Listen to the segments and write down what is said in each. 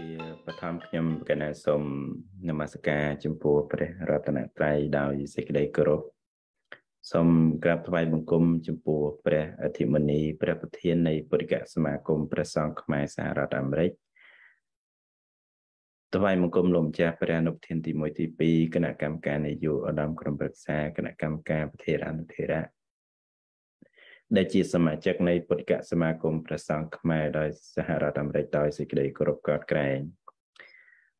ជាបឋមខ្ញុំកណាសូមនមស្ការចំពោះព្រះរតនត្រ័យដោយសេចក្តីគោរពសូមក្រាបថ្វាយបង្គំចំពោះព្រះអធិមុនី ព្រះប្រធាននៃពុរិកសមាគមព្រះសង្ឃខ្មែរសហរដ្ឋអាមេរិកថ្វាយបង្គំលោកម្ចាស់ព្រះអនុប្រធានទី1ទី2គណៈកម្មការនយោបាយឧត្តមក្រុមប្រឹក្សាគណៈកម្មការប្រធានអនុធិរាជដែលជាសមាជិកនៃពុទ្ធិកសមាគមព្រះសង្ឃខ្មែរដោយ សហរដ្ឋអាមេរិកដោយសេចក្តីគោរពកោតក្រែង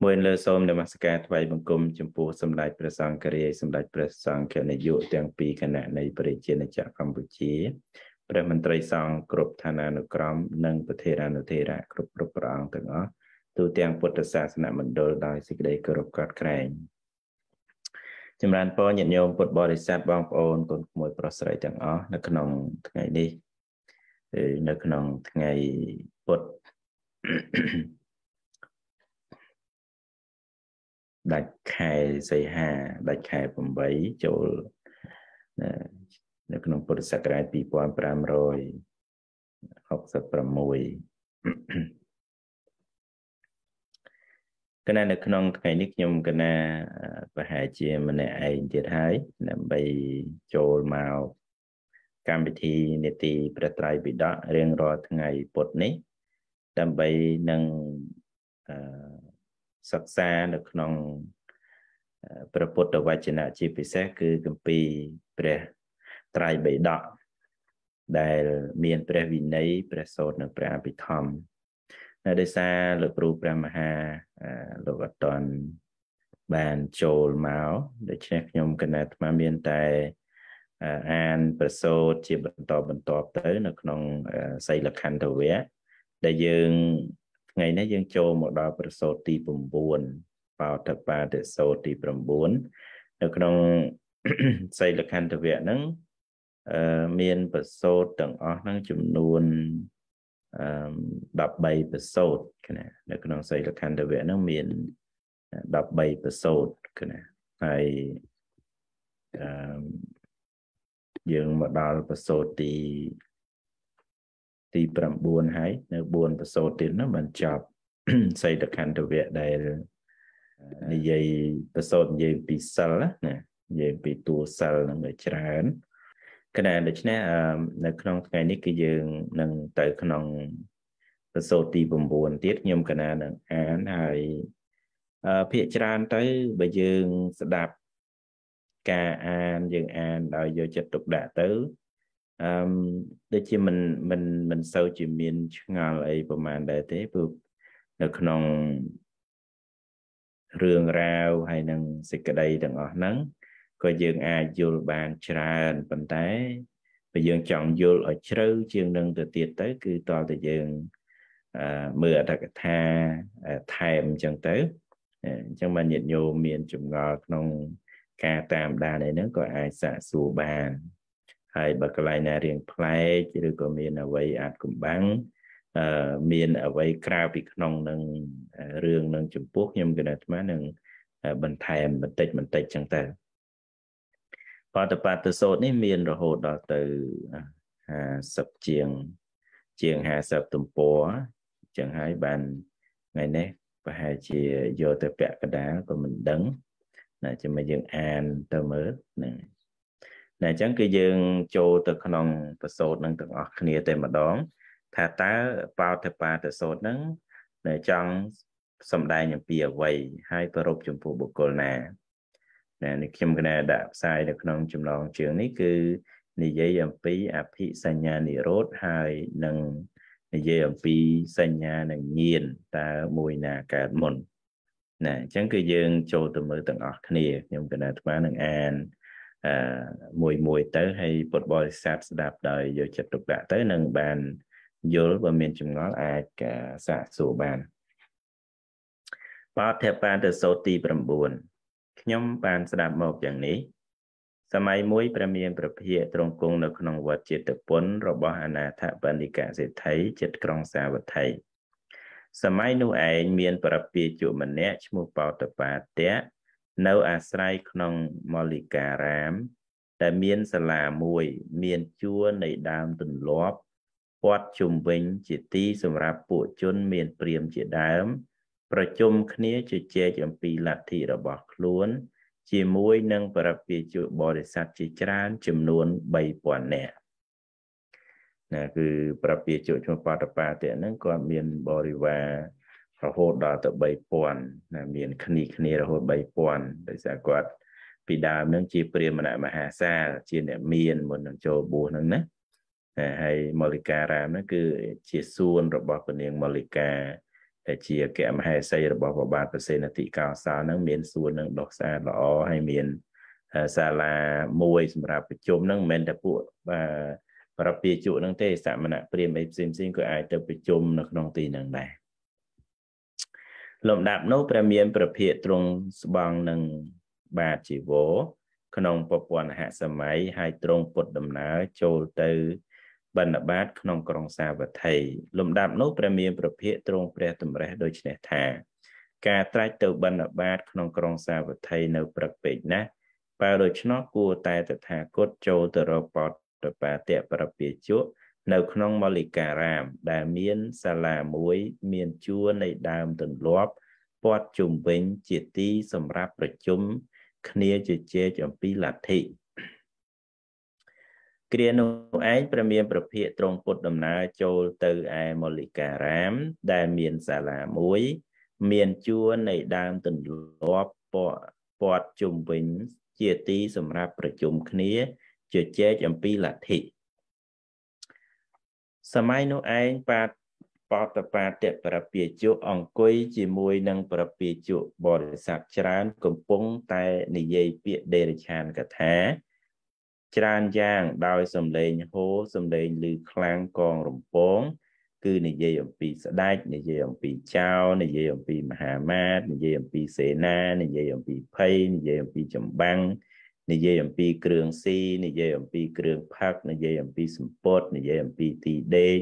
មួយលើសូមនមស្ការថ្វាយបង្គំចំពោះសម្ដេចព្រះសង្ឃរាជសម្ដេចព្រះសង្ឃនាយកទាំងពីរគណៈនៃព្រះជាណាចក្រកម្ពុជាព្រះមន្ត្រីសង្ឃគ្រប់ឋានានុក្រមនិងប្រធានានុធិរៈគ្រប់គ្រប់ព្រះអង្គទាំងអស់ទូទាំងពុទ្ធសាសនមណ្ឌលដោយសេចក្តីគោរពកោតក្រែង។ចម្រើនពរញាតិញោមពុទ្ធបរិស័ទបងប្អូនកូនក្មួយប្រុសស្រីទាំងអស់នៅក្នុង ថ្ងៃនេះនៅ ក្នុងថ្ងៃពុទ្ធដាច់ខែសីហាដាច់ខែ8ចូល នៅ ក្នុងពុទ្ធសករាជ2566គណៈនៅក្នុងថ្ងៃនេះខ្ញុំគណៈប្រហែលជាម្នាក់ឯងទៀតហើយដើម្បីចូលមកកម្មវិធីនេតិប្រត្រៃពិដករៀងរាល់ថ្ងៃពុទ្ធនេះដើម្បីនឹងសិក្សានៅក្នុងព្រះពុទ្ធវចនៈជាពិសេសគឺគម្ពីរព្រះត្រៃបិដក ដែលមាន ព្រះវិន័យព្រះសូត្រនិងព្រះអភិធម្មនៅដោយសារលោកគ្រូព្រះមហាលោកអតនបានចូលមកដូច្នេះខ្ញុំគណអាត្មាមានតែអានប្រសូតជា បន្តបន្តទៅ នៅ ក្នុង សីលខន្ធវៈដែលយើងថ្ងៃនេះយើង ចូលមកដល់ប្រសូតទី9បោតបាតិសូតទី9នៅក្នុង សីលខន្ធវៈហ្នឹងមានប្រសូតទាំងអស់ហ្នឹងចំនួន13ប្រសូតគណា នៅក្នុងសីលខណ្ឌវៈហ្នឹងមាន13ប្រសូតគណាហើយអឺយើងមកដល់ប្រសូតទី ទី9ហើយ នៅ4ប្រសូតទៀតហ្នឹងបានចប់សីលខណ្ឌវៈដែលនិយាយប្រសូតនិយាយពីសិលណានិយាយពីតួសិលហ្នឹងវាច្រើនគណៈដូច្នេះនៅក្នុងថ្ងៃនេះគឺយើងនឹងទៅ ក្នុងសរសោទី9ទៀតខ្ញុំគណៈនឹងអានហើយភាកច្រើនទៅបើយើងស្ដាប់ការអានយើងអានដោយយកចិត្តទុកដាក់ទៅអឺដូចជាមិនមិនមិនសូវជាមាន ឆ្ងល់អីប្រហែលដែរទេព្រោះនៅក្នុងរឿងរ៉ាវហើយនឹងសេចក្តីទាំងអស់ហ្នឹងក៏យើងអាចយល់បានច្រើនប៉ុន្តែបើយើងចង់យល់ឲ្យជ្រៅជាងនឹងទៅទៀតទៅ គឺតើតើយើងមើលអត្តកថាថែមអញ្ចឹងទៅអញ្ចឹងបានញាតិញោមមានចម្ងល់ក្នុងការតាមដានអីហ្នឹងក៏អាចសាកសួរបានហើយបើកន្លែងណារៀងផ្លែកឬក៏មានអវ័យអាចកំបាំងអឺមានអវ័យក្រៅពីក្នុងនឹងរឿងនឹងចំពោះខ្ញុំគណអាត្មានឹងបន្ថែមបន្តិចបន្តិចចឹងទៅបដបត្តិសូត្រនេះមានរហូតដល់ទៅ50ជាងជាង50ទំព័រចឹងហើយបានថ្ងៃនេះប្រហែលជាយកទៅពាក់កដាលក៏មិនដឹងណាចាំយើងអានទៅមើលហ្នឹងណាអញ្ចឹងគឺយើងចូលទៅក្នុងប្រសូតនឹងទាំងអស់គ្នាតែម្ដង ថាតើបោតបាទសូតនឹងចង់សំដែងអំពីអ្វីហើយប្ររពចំពោះបុគ្គលណាណានេះខ្ញុំគណដាក់ផ្សាយនៅក្នុងចំណងជើងនេះគឺនិយាយអំពីអភិសញ្ញានិរោធហើយនឹងនិយាយអំពីសញ្ញា និងញាណតើមួយណាកើតមុន ណាអញ្ចឹងគឺយើង ចូលទៅមើលទាំងអស់គ្នាខ្ញុំគណអាត្មានឹងអានអឺមួយមួយទៅហើយពុទ្ធបរិស័ទស្ដាប់ដោយយកចិត្តទុកដាក់ទៅនឹងបានយល់បើមានចម្ងល់អាចសាកសួរបានបាធិបានទៅសូត្រទី9ខ្ញុំបានស្ដាប់មកយ៉ាងនេះសម័យមួយព្រះមានប្រភិយត្រង់គង់នៅក្នុងវត្តចេតពុនរបស់អនាថបណ្ឌិកសេដ្ឋីចិត្តក្រុងសាវត្ថីសម័យនោះឯងមាន ប្រពាជម្នាក់ឈ្មោះបោតបាទៈនៅអាស្រ័យក្នុងមលិការាមដែលមានសាលាមួយមានជួរនៃដើមទន្លាប់ព័ទ្ធជុំវិញជាទីសម្រាប់ពួកជនមានព្រាមជាដើមប្រជុំគ្នាជជែកអំពីលទ្ធិរបស់ខ្លួនជាមួយនឹងប្រពាជបរិស័ទជាច្រើនចំនួន3000នាក់ណាគឺប្រពាជឈ្មោះបតបាតិហ្នឹងគាត់មានបរិវាររហូតដល់ទៅ3000ណាមានគ្នាគ្នារហូត3000ដោយសារគាត់ពីដើមហ្នឹងជាព្រាហ្មណមហាសាល ជាអ្នកមានមុននឹងចូលបួសហ្នឹងណាហើយមលិការាមហ្នឹងគឺជាសួនរបស់ពនាងមលិកាដែលជាអគ្គមហេសីរបស់ព្រះបាទព្រះសេនតិកោសលនឹងមាន សួននឹងដុះស្អាតល្អហើយមាន សាលាមួយសម្រាប់ប្រជុំនឹងមិនមែនតែពួកប្រពៃជក់នឹងទេសមណៈព្រាមអីផ្សេងផ្សេងក៏អាចទៅប្រជុំនៅក្នុងទីនឹងដែរលំដាប់នោះព្រះមាន ប្រភិយទ្រង់ស្បង់នឹងបាទជីវរក្នុងប្រព័ន្ធហសម័យហើយទ្រង់ពុតដំណើរចូលទៅបណ្ឌបាតក្នុងក្រុងសាវត្ថីលំដាប់នោះព្រះមានប្រភិកទ្រង់ព្រះតម្រេះដូច្នេះថាការត្រាច់ទៅបណ្ឌបាតក្នុងក្រុងសាវត្ថីនៅព្រឹកពេកណាស់បើដូច្នោះគួរតែតថាគតចូលទៅរកបតបាតៈប្រពាជក់នៅក្នុងមលិការាមដែលមានសាលាមួយមានជួរនៃដើមទន្លាប់ព័ទ្ធជុំវិញជាទីសម្រាប់ប្រជុំគ្នាជជែកអំពីលទ្ធិគ្រានោះឯងព្រះមានប្រភិកទ្រង់ពុទ្ធដំណើរចូលទៅឯមលិការាម ដែលមានសាលាមួយ មានជួរនៃដើមទន្លាប់ពណ៌ពត់ជុំវិញ ជាទីសម្រាប់ប្រជុំគ្នាជជែកអំពីលទ្ធិសម័យនោះឯងបាទបតបាតប្រពាជកអង្គុយជាមួយនឹងប្រពាជកបរិស័ទច្រើនកំពុងតែនិយាយពាក្យដេរឆានកថាច្រើនយ៉ាងដោយសំឡេងហូរសំឡេងឮខ្លាំងកងរំពង គឺនិយាយអំពីស្ដេចនិយាយអំពីចៅនិយាយអំពីមហាមាត្រនិយាយអំពីសេនានិយាយអំពីភ័យនិយាយអំពីចម្បាំងនិយាយអំពីគ្រឿងស៊ីនិយាយអំពីគ្រឿងផឹកនិយាយអំពីសម្ពត់និយាយអំពីទីដេក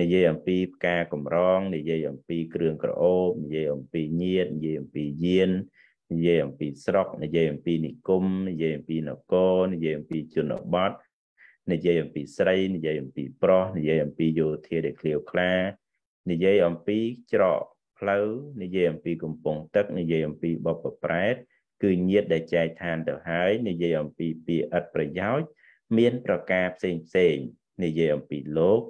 និយាយអំពីផ្កាកម្រងនិយាយអំពីគ្រឿងក្រអូបនិយាយអំពីញាតនិយាយអំពីយាននិនិយាយអំពីស្រុកនិយាយអំពីនិគមនិយាយអំពីនគរនិយាយអំពីជនបទនិយាយអំពីស្រីនិយាយអំពីប្រុសនិយាយអំពីយោធាដែលឃ្លាវខ្លានិយាយអំពីច្រកផ្លូវនិយាយអំពីកំពង់ទឹកនិយាយអំពីបបប្រែត គឺញាតដែលចែកឋានទៅហើយនិយាយអំពីពាក្យឥតប្រយោជន៍មានប្រការផ្សេងផ្សេងនិយាយអំពីលោក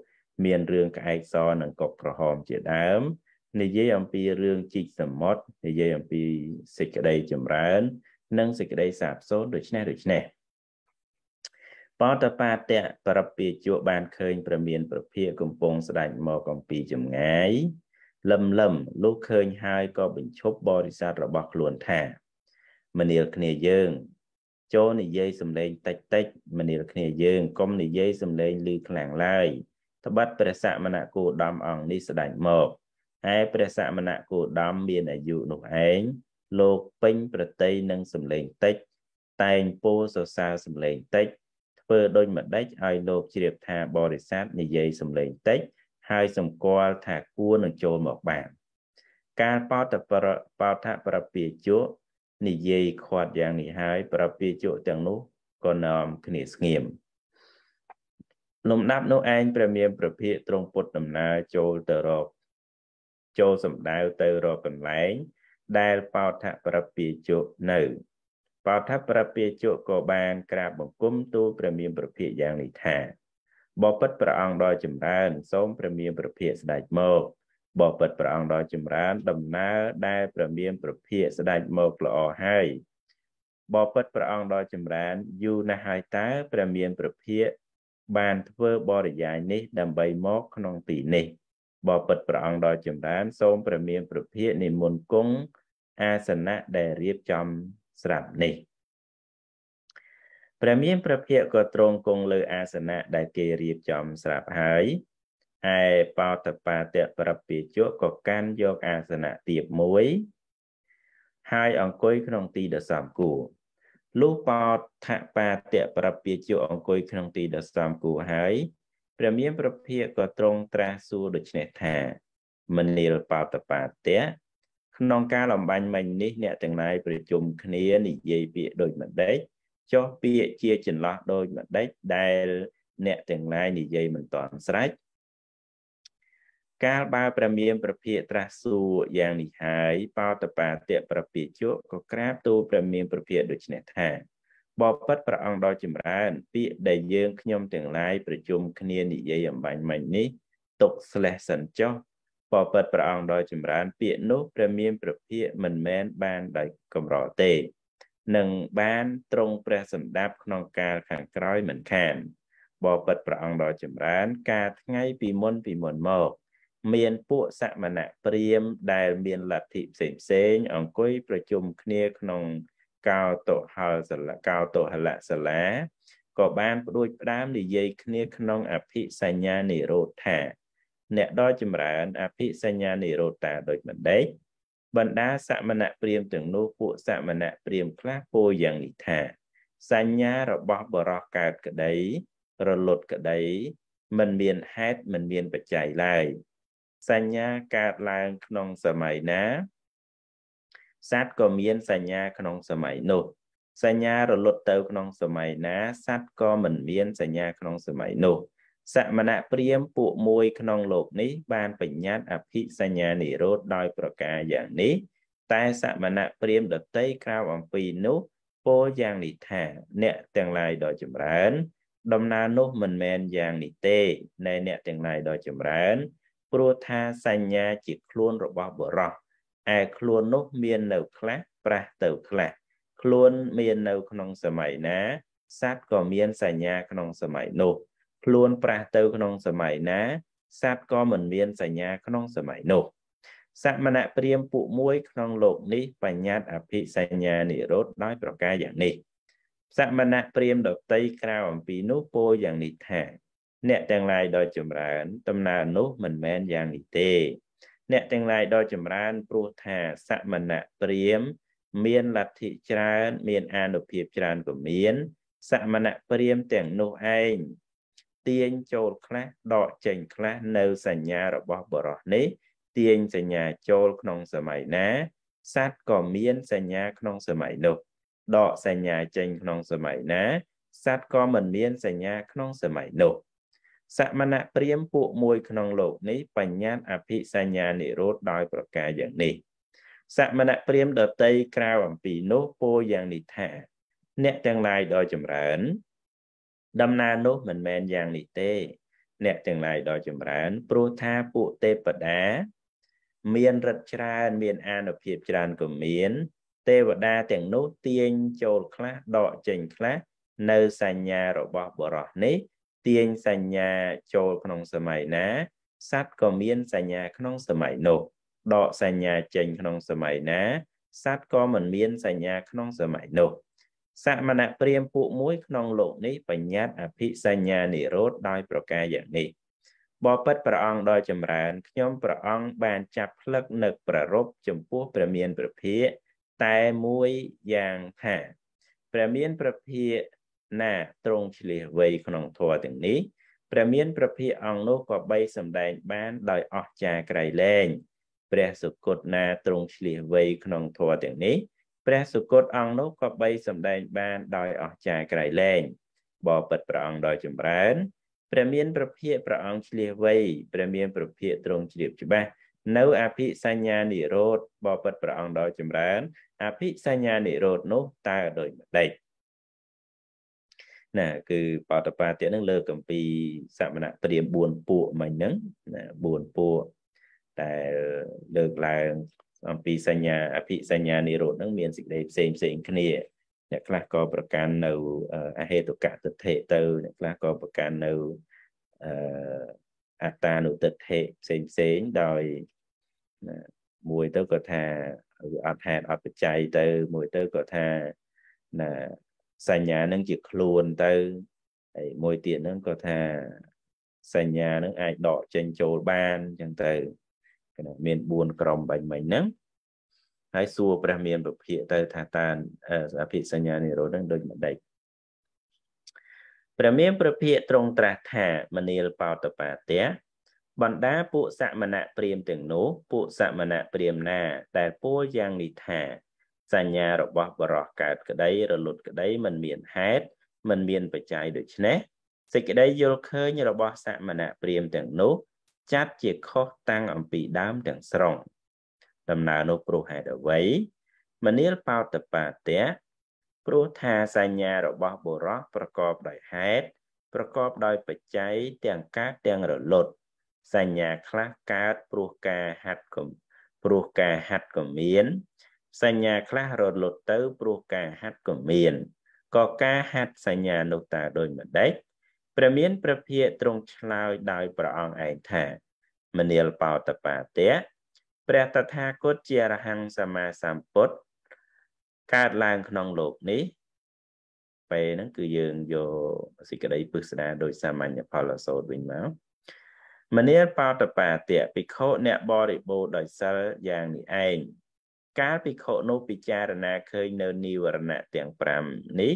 មានរឿងក្អែកសនិងកុកក្រហមជាដើមនិយាយអំពីរឿងជីកសមុទ្រនិយាយអំពីសេចក្តីចម្រើននិងសេចក្តីសាបសូន្យដូច្នេះដូច្នេះបតបាតៈប្រពិជបានឃើញប្រមានប្រភាកំពុងស្ដេចមកអំពីចម្ងាយលឹមលឹមលុះឃើញហើយក៏បញ្ឈប់បរិស័ទរបស់ខ្លួនថាមនាលគ្នាយើងចូលនិយាយសំឡេងតិចតិចមនាលគ្នាយើងកុំនិយាយសំឡេងឮខ្លាំងឡើយត្បិតព្រះសមណគោដមអង្គនេះស្ដេចមកហើយព្រះសមណគោដមមានអាយុនោះឯងលោកពេញប្រតីនឹងសម្លេងតិច តែងពោសរសើរសម្លេងតិចធ្វើដូចម្ដេចឲ្យលោកជ្រាបថាបរិស័ទនិយាយសម្លេងតិច ហើយសម្គាល់ថាគួរនឹងចូលមកបាន ការបតប្របតប្រពាជកនិយាយខាត់យ៉ាងនេះហើយ ប្រពាជកទាំងនោះក៏នាំគ្នាស្ងៀមលំដាប់នោះឯងព្រះមានប្រភិទ្រង់ពុតដំណើរចូលទៅរកចូលសំដៅទៅរកកន្លែង ដែលបោថប្រពាជកនៅ បោថប្រពាជកក៏បាន ក្រាបបង្គំទូលព្រះមានប្រភិយយ៉ាងនេះថាបបិទ្ធព្រះអង្គដ៏ចម្រើនសូមព្រះមានប្រភិយស្ដេចមកបបិទ្ធព្រះអង្គដ៏ចម្រើនដំណើរដែលព្រះមានប្រភិយស្ដេចមកល្អហើយបបិទ្ធព្រះអង្គដ៏ចម្រើនយូរណាស់ហើយតើព្រះមានប្រភិយបានធ្វើបរិយាយនេះដើម្បីមកក្នុងទីនេះបបិទ្ធព្រះអង្គដ៏ចម្រើនសូមព្រះមានប្រភិយនិមន្តគង់អាសនៈដែលរៀបចំស្រាប់នេះព្រះមានប្រភិយក៏ទ្រង់គង់លើអាសនៈដែលគេរៀបចំស្រាប់ហើយឯបោតបាតៈប្រពាជកក៏កាន់យកអាសនៈទៀបមួយ ហើយអង្គុយក្នុងទីដ៏សមគួរលុះបោតថបាតៈប្រពាជកអង្គុយក្នុងទីដ៏សមគួរហើយព្រះមានប្រភាកក៏ទ្រង់ត្រាស់សួរដូច្នេះថាមនាលបោតបាទៈក្នុងការលំបាញ់មិញនេះអ្នកទាំងឡាយប្រជុំគ្នានិយាយពាក្យដូចម្ដេចចោះពាក្យជាចន្លោះដូចម្ដេចដែលអ្នកទាំងឡាយនិយាយមិនទាន់ស្រេចកាលបើព្រះមានប្រភិយត្រាស់សួរយ៉ាងនេះហើយបោតបាទៈប្រភិជៈក៏ក្រាបទូលព្រះមានប្រភិយដូច្នេះថាបបិទ្ធព្រះអង្គដ៏ចម្រើន ពាក្យដែលយើងខ្ញុំទាំងឡាយប្រជុំគ្នានិយាយអំបញ្ញមិញនេះទុកស្លេះសិនចុះបបិទ្ធព្រះអង្គដ៏ចម្រើន ពាក្យនោះព្រះមានព្រះភិយមិនមែនបានដោយកម្រទេនឹងបានត្រង់ព្រះសម្ដាប់ក្នុងកាលខាងក្រោយមិនខានបបិទ្ធព្រះអង្គដ៏ចម្រើន ការថ្ងៃពីមុនពីមុនមកមានពួកសមណៈព្រាមដែលមានលទ្ធិផ្សេងផ្សេងអង្គុយប្រជុំគ្នាក្នុងកោតុហើសលកោតុហលសលាក៏បានផ្ដួចផ្ដើមនិយាយគ្នាក្នុងអភិសញ្ញានិរោធថា អ្នកដ៏ចម្រើនអភិសញ្ញានិរោធតាដូចមិនដេកបណ្ដាសមណព្រាមទាំងនោះពួកសមណព្រាមខ្លះពោលយ៉ាងនេះថា សញ្ញារបស់បរោះកើតក្តីរលត់ក្តីមិនមានហេតុមិនមានបច្ច័យឡើយសញ្ញាកើតឡើងក្នុងសម័យណាសត្វក៏មានសញ្ញាក្នុងសម័យនោះ សញ្ញារលត់ទៅក្នុងសម័យណាសត្វក៏មិនមានសញ្ញាក្នុងសម័យនោះសមណៈព្រាមពួកមួយក្នុងលោកនេះបានបញ្ញត្តិអភិសញ្ញានិរោធដោយប្រការយ៉ាងនេះ តែសមណៈព្រាមដតីក្រៅអំពីនោះពោលយ៉ាងនេះថាអ្នកទាំងឡាយដ៏ចម្រើន ដំណើរនោះមិនមែនយ៉ាងនេះទេនៃអ្នកទាំងឡាយដ៏ចម្រើន ព្រោះថាសញ្ញាជាខ្លួនរបស់បុរសឯខ្លួននោះមាននៅខ្លះប្រះទៅខ្លះខ្លួនមាននៅក្នុងសម័យណាសត្វក៏មានសញ្ញាក្នុងសម័យនោះខ្លួនប្រះទៅក្នុងសម័យណាសត្វក៏មិនមានសញ្ញាក្នុងសម័យនោះសមណព្រាមពួកមួយក្នុងលោកនេះ បញ្ញត្តិអភិសញ្ញានិរោធដោយប្រការយ៉ាងនេះសមណព្រាមដតីក្រៅអំពីនោះពោយ៉ាងនេះថា អ្នកទាំងឡាយដ៏ចម្រើនដំណើរនោះមិនមែនយ៉ាងនេះទេអ្នកទាំងឡាយដ៏ចម្រើនព្រោះថាសមណព្រាម មានលទ្ធិច្រើនមានអានុភាពច្រើនក៏មានសមណព្រាមទាំងនោះឯងទាញចូលខ្លះដកចេញខ្លះនៅសញ្ញារបស់បរោះនេះ ទាញសញ្ញាចូលក្នុងសម័យណាសัตว์ក៏មានសញ្ញាក្នុងសម័យនោះ ដកសញ្ញាចេញក្នុងសម័យណាសัตว์ក៏មិនមានសញ្ញាក្នុងសម័យនោះសមណព្រាមពួកមួយក្នុងលោកនេះបញ្ញត្តិអភិសញ្ញានិរោធដោយប្រការយ៉ាងនេះសមណព្រាមដតីក្រៅអំពីនោះពោយ៉ាងនេះថា អ្នកទាំងឡាយដ៏ចម្រើន ដំណើរនោះមិនមែនយ៉ាងនេះទេ អ្នកទាំងឡាយដ៏ចម្រើន ព្រោះថាពួកទេពតាមានរិទ្ធច្រើនមានអានុភាពច្រើនក៏មាន ទេវតាទាំងនោះទាញចូលខ្លះដកចេញខ្លះនៅសញ្ញារបស់បរោះនេះទាញសញ្ញាចូលក្នុងសម័យណាសត្វក៏មានសញ្ញាក្នុងសម័យនោះ ដកសញ្ញាចេញ ក្នុងសម័យណាសត្វក៏មិនមានសញ្ញាក្នុងសម័យនោះសមណព្រាមពួកមួយក្នុងលោកនេះបញ្ញត្តិអភិសញ្ញានិរោធដោយ ប្រការយ៉ាងនេះបបិទ្ធព្រះអង្គដ៏ចម្រើនខ្ញុំព្រះអង្គបានចាប់ផ្លឹកនឹកប្ររពចំពោះព្រះមានព្រះភិក្ខតែមួយយ៉ាងថាព្រះមានព្រះភិក្ខណាទ្រង់ឆ្លៀសវ័យក្នុងធម៌ទាំងនេះព្រះមានប្រភិអង្គនោះក៏បីសម្ដែងបានដោយអស្ចារក្រៃលែងព្រះសុគតណាទ្រង់ឆ្លៀសវ័យក្នុងធម៌ទាំងនេះព្រះសុគតអង្គនោះក៏បីសម្ដែងបានដោយអស្ចារក្រៃលែងបបិទ្ធព្រះអង្គដោយចម្រើន ព្រះមានប្រភិព្រះអង្គឆ្លៀសវ័យព្រះមានប្រភិទ្រង់ជ្រាបច្បាស់នៅ អភិសញ្ញានិរោធបបិទ្ធព្រះអង្គដោយចម្រើនអភិសញ្ញានិរោធនោះតើដោយម្ដេចណាគឺបតបាតិហ្នឹងលើកំពីសមណព្រាម4ពួកមិញហ្នឹងណា4ពួកតែលើកឡើងអំពីសញ្ញាអភិសញ្ញានិរោធហ្នឹងមានសេចក្តីផ្សេងផ្សេងគ្នា អ្នកខ្លះក៏ប្រកាន់នៅអហេតុកៈទិដ្ឋិទៅអ្នកខ្លះក៏ប្រកាន់នៅអតានុទិដ្ឋិផ្សេងផ្សេងដោយមួយទៅក៏ថាវាអត់ហេតុអត់បច្ច័យទៅមួយទៅក៏ថាណាសញ្ញានឹងជាខ្លួនទៅហើយមួយទៀតនឹងក៏ថា សញ្ញានឹងអាចដកចេញចូលបានអញ្ចឹងទៅគឺមាន4ក្រុមបាញ់មិញហ្នឹងហើយសួរព្រះមានពភិកទៅថាតានអភិសញ្ញានិរោធនឹងដូចម្ដេចព្រះមានប្រភិកត្រង់ត្រាស់ថាមនាលបោតបាទៈបណ្ដាពួកសមណៈព្រាមទាំងនោះពួកសមណៈព្រាមណាដែលពោលយ៉ាងនេះថាសញ្ញារបស់បរោះកើតក្តីរលត់ក្តីមិនមានហេតុមិនមានបច្ច័យដូច្នេះសេចក្តីយល់ឃើញរបស់សមណៈព្រាមទាំងនោះ ចាត់ជាខុសតាំងអំពីដើមទាំងស្រុងដំណើរនោះព្រោះហេតុអ្វីមនាលបោតបាទៈព្រោះថាសញ្ញារបស់បុរសប្រកបដោយហេតុប្រកបដោយបច្ច័យទាំងកើតទាំងរលត់សញ្ញាខ្លះកើតព្រោះការហាត់គំព្រោះការហាត់ក៏មានសញ្ញាខ្លះរលត់ទៅ ព្រោះការហាត់ក៏មានក៏ការហាត់សញ្ញានោះតាដោយម្ដេចព្រះមានព្រះភិយទ្រង់ឆ្លើយដោយព្រះអង្គឯងថា មនាលបោតបាទៈព្រះតថាគតជាអរហង្គសម្មាសម្ពុទ្ធកើតឡើងក្នុងលោកនេះពេលហ្នឹងគឺយើងយកសេចក្តីពិស្ដាដោយសាមញ្ញផលអសោតវិញមកម្នាលបោតបាទៈភិក្ខុអ្នកបរិបូរដោយសិលយ៉ាងនេះឯងកាលភិក្ខុនោះពិចារណាឃើញនៅនិវរណៈទាំង5នេះ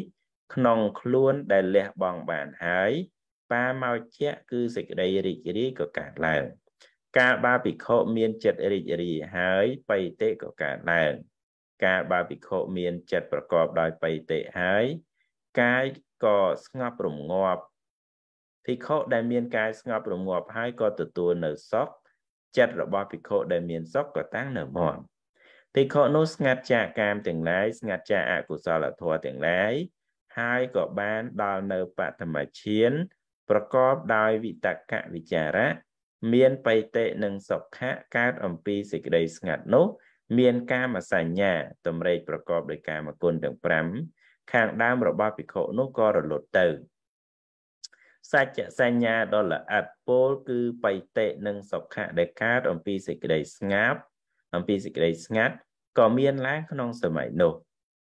ក្នុងខ្លួនដែលលះបង់បានហើយ បាមកជៈគឺសេចក្តីរីករាយក៏កើតឡើងកាលបាភិក្ខុមានចិត្តរីករាយហើយបៃតិក៏កើតឡើងកាលបាភិក្ខុមានចិត្តប្រកបដោយបៃតិហើយ កាយក៏ស្ងប់រងាប់ភិក្ខុដែលមានកាយស្ងប់រងាប់ហើយក៏ទទួលនៅសុខចិត្តរបស់ភិក្ខុដែលមានសុខក៏តាំងនៅមាំភិក្ខុនោះស្ងាត់ចាកកាមទាំងឡាយស្ងាត់ចាកអកុសលធម៌ទាំងឡាយហើយក៏បានដល់នៅបតមឈាន ប្រកបដោយវិតកវិចារៈមានបៃតិនិងសុខៈកើតអំពីសេចក្តីស្ងាត់នោះ មានកាមសញ្ញាតម្រេចប្រកបដោយកាមគុណទាំង5ខាងដើមរបស់ភិក្ខុនោះក៏រលត់ទៅសច្ចសញ្ញាដ៏ល្អិតពោលគឺបៃតិនិងសុខៈដែលកើតអំពីសេចក្តីស្ងាត់អំពីសេចក្តីស្ងាត់ក៏មានឡើងក្នុងសម័យនោះ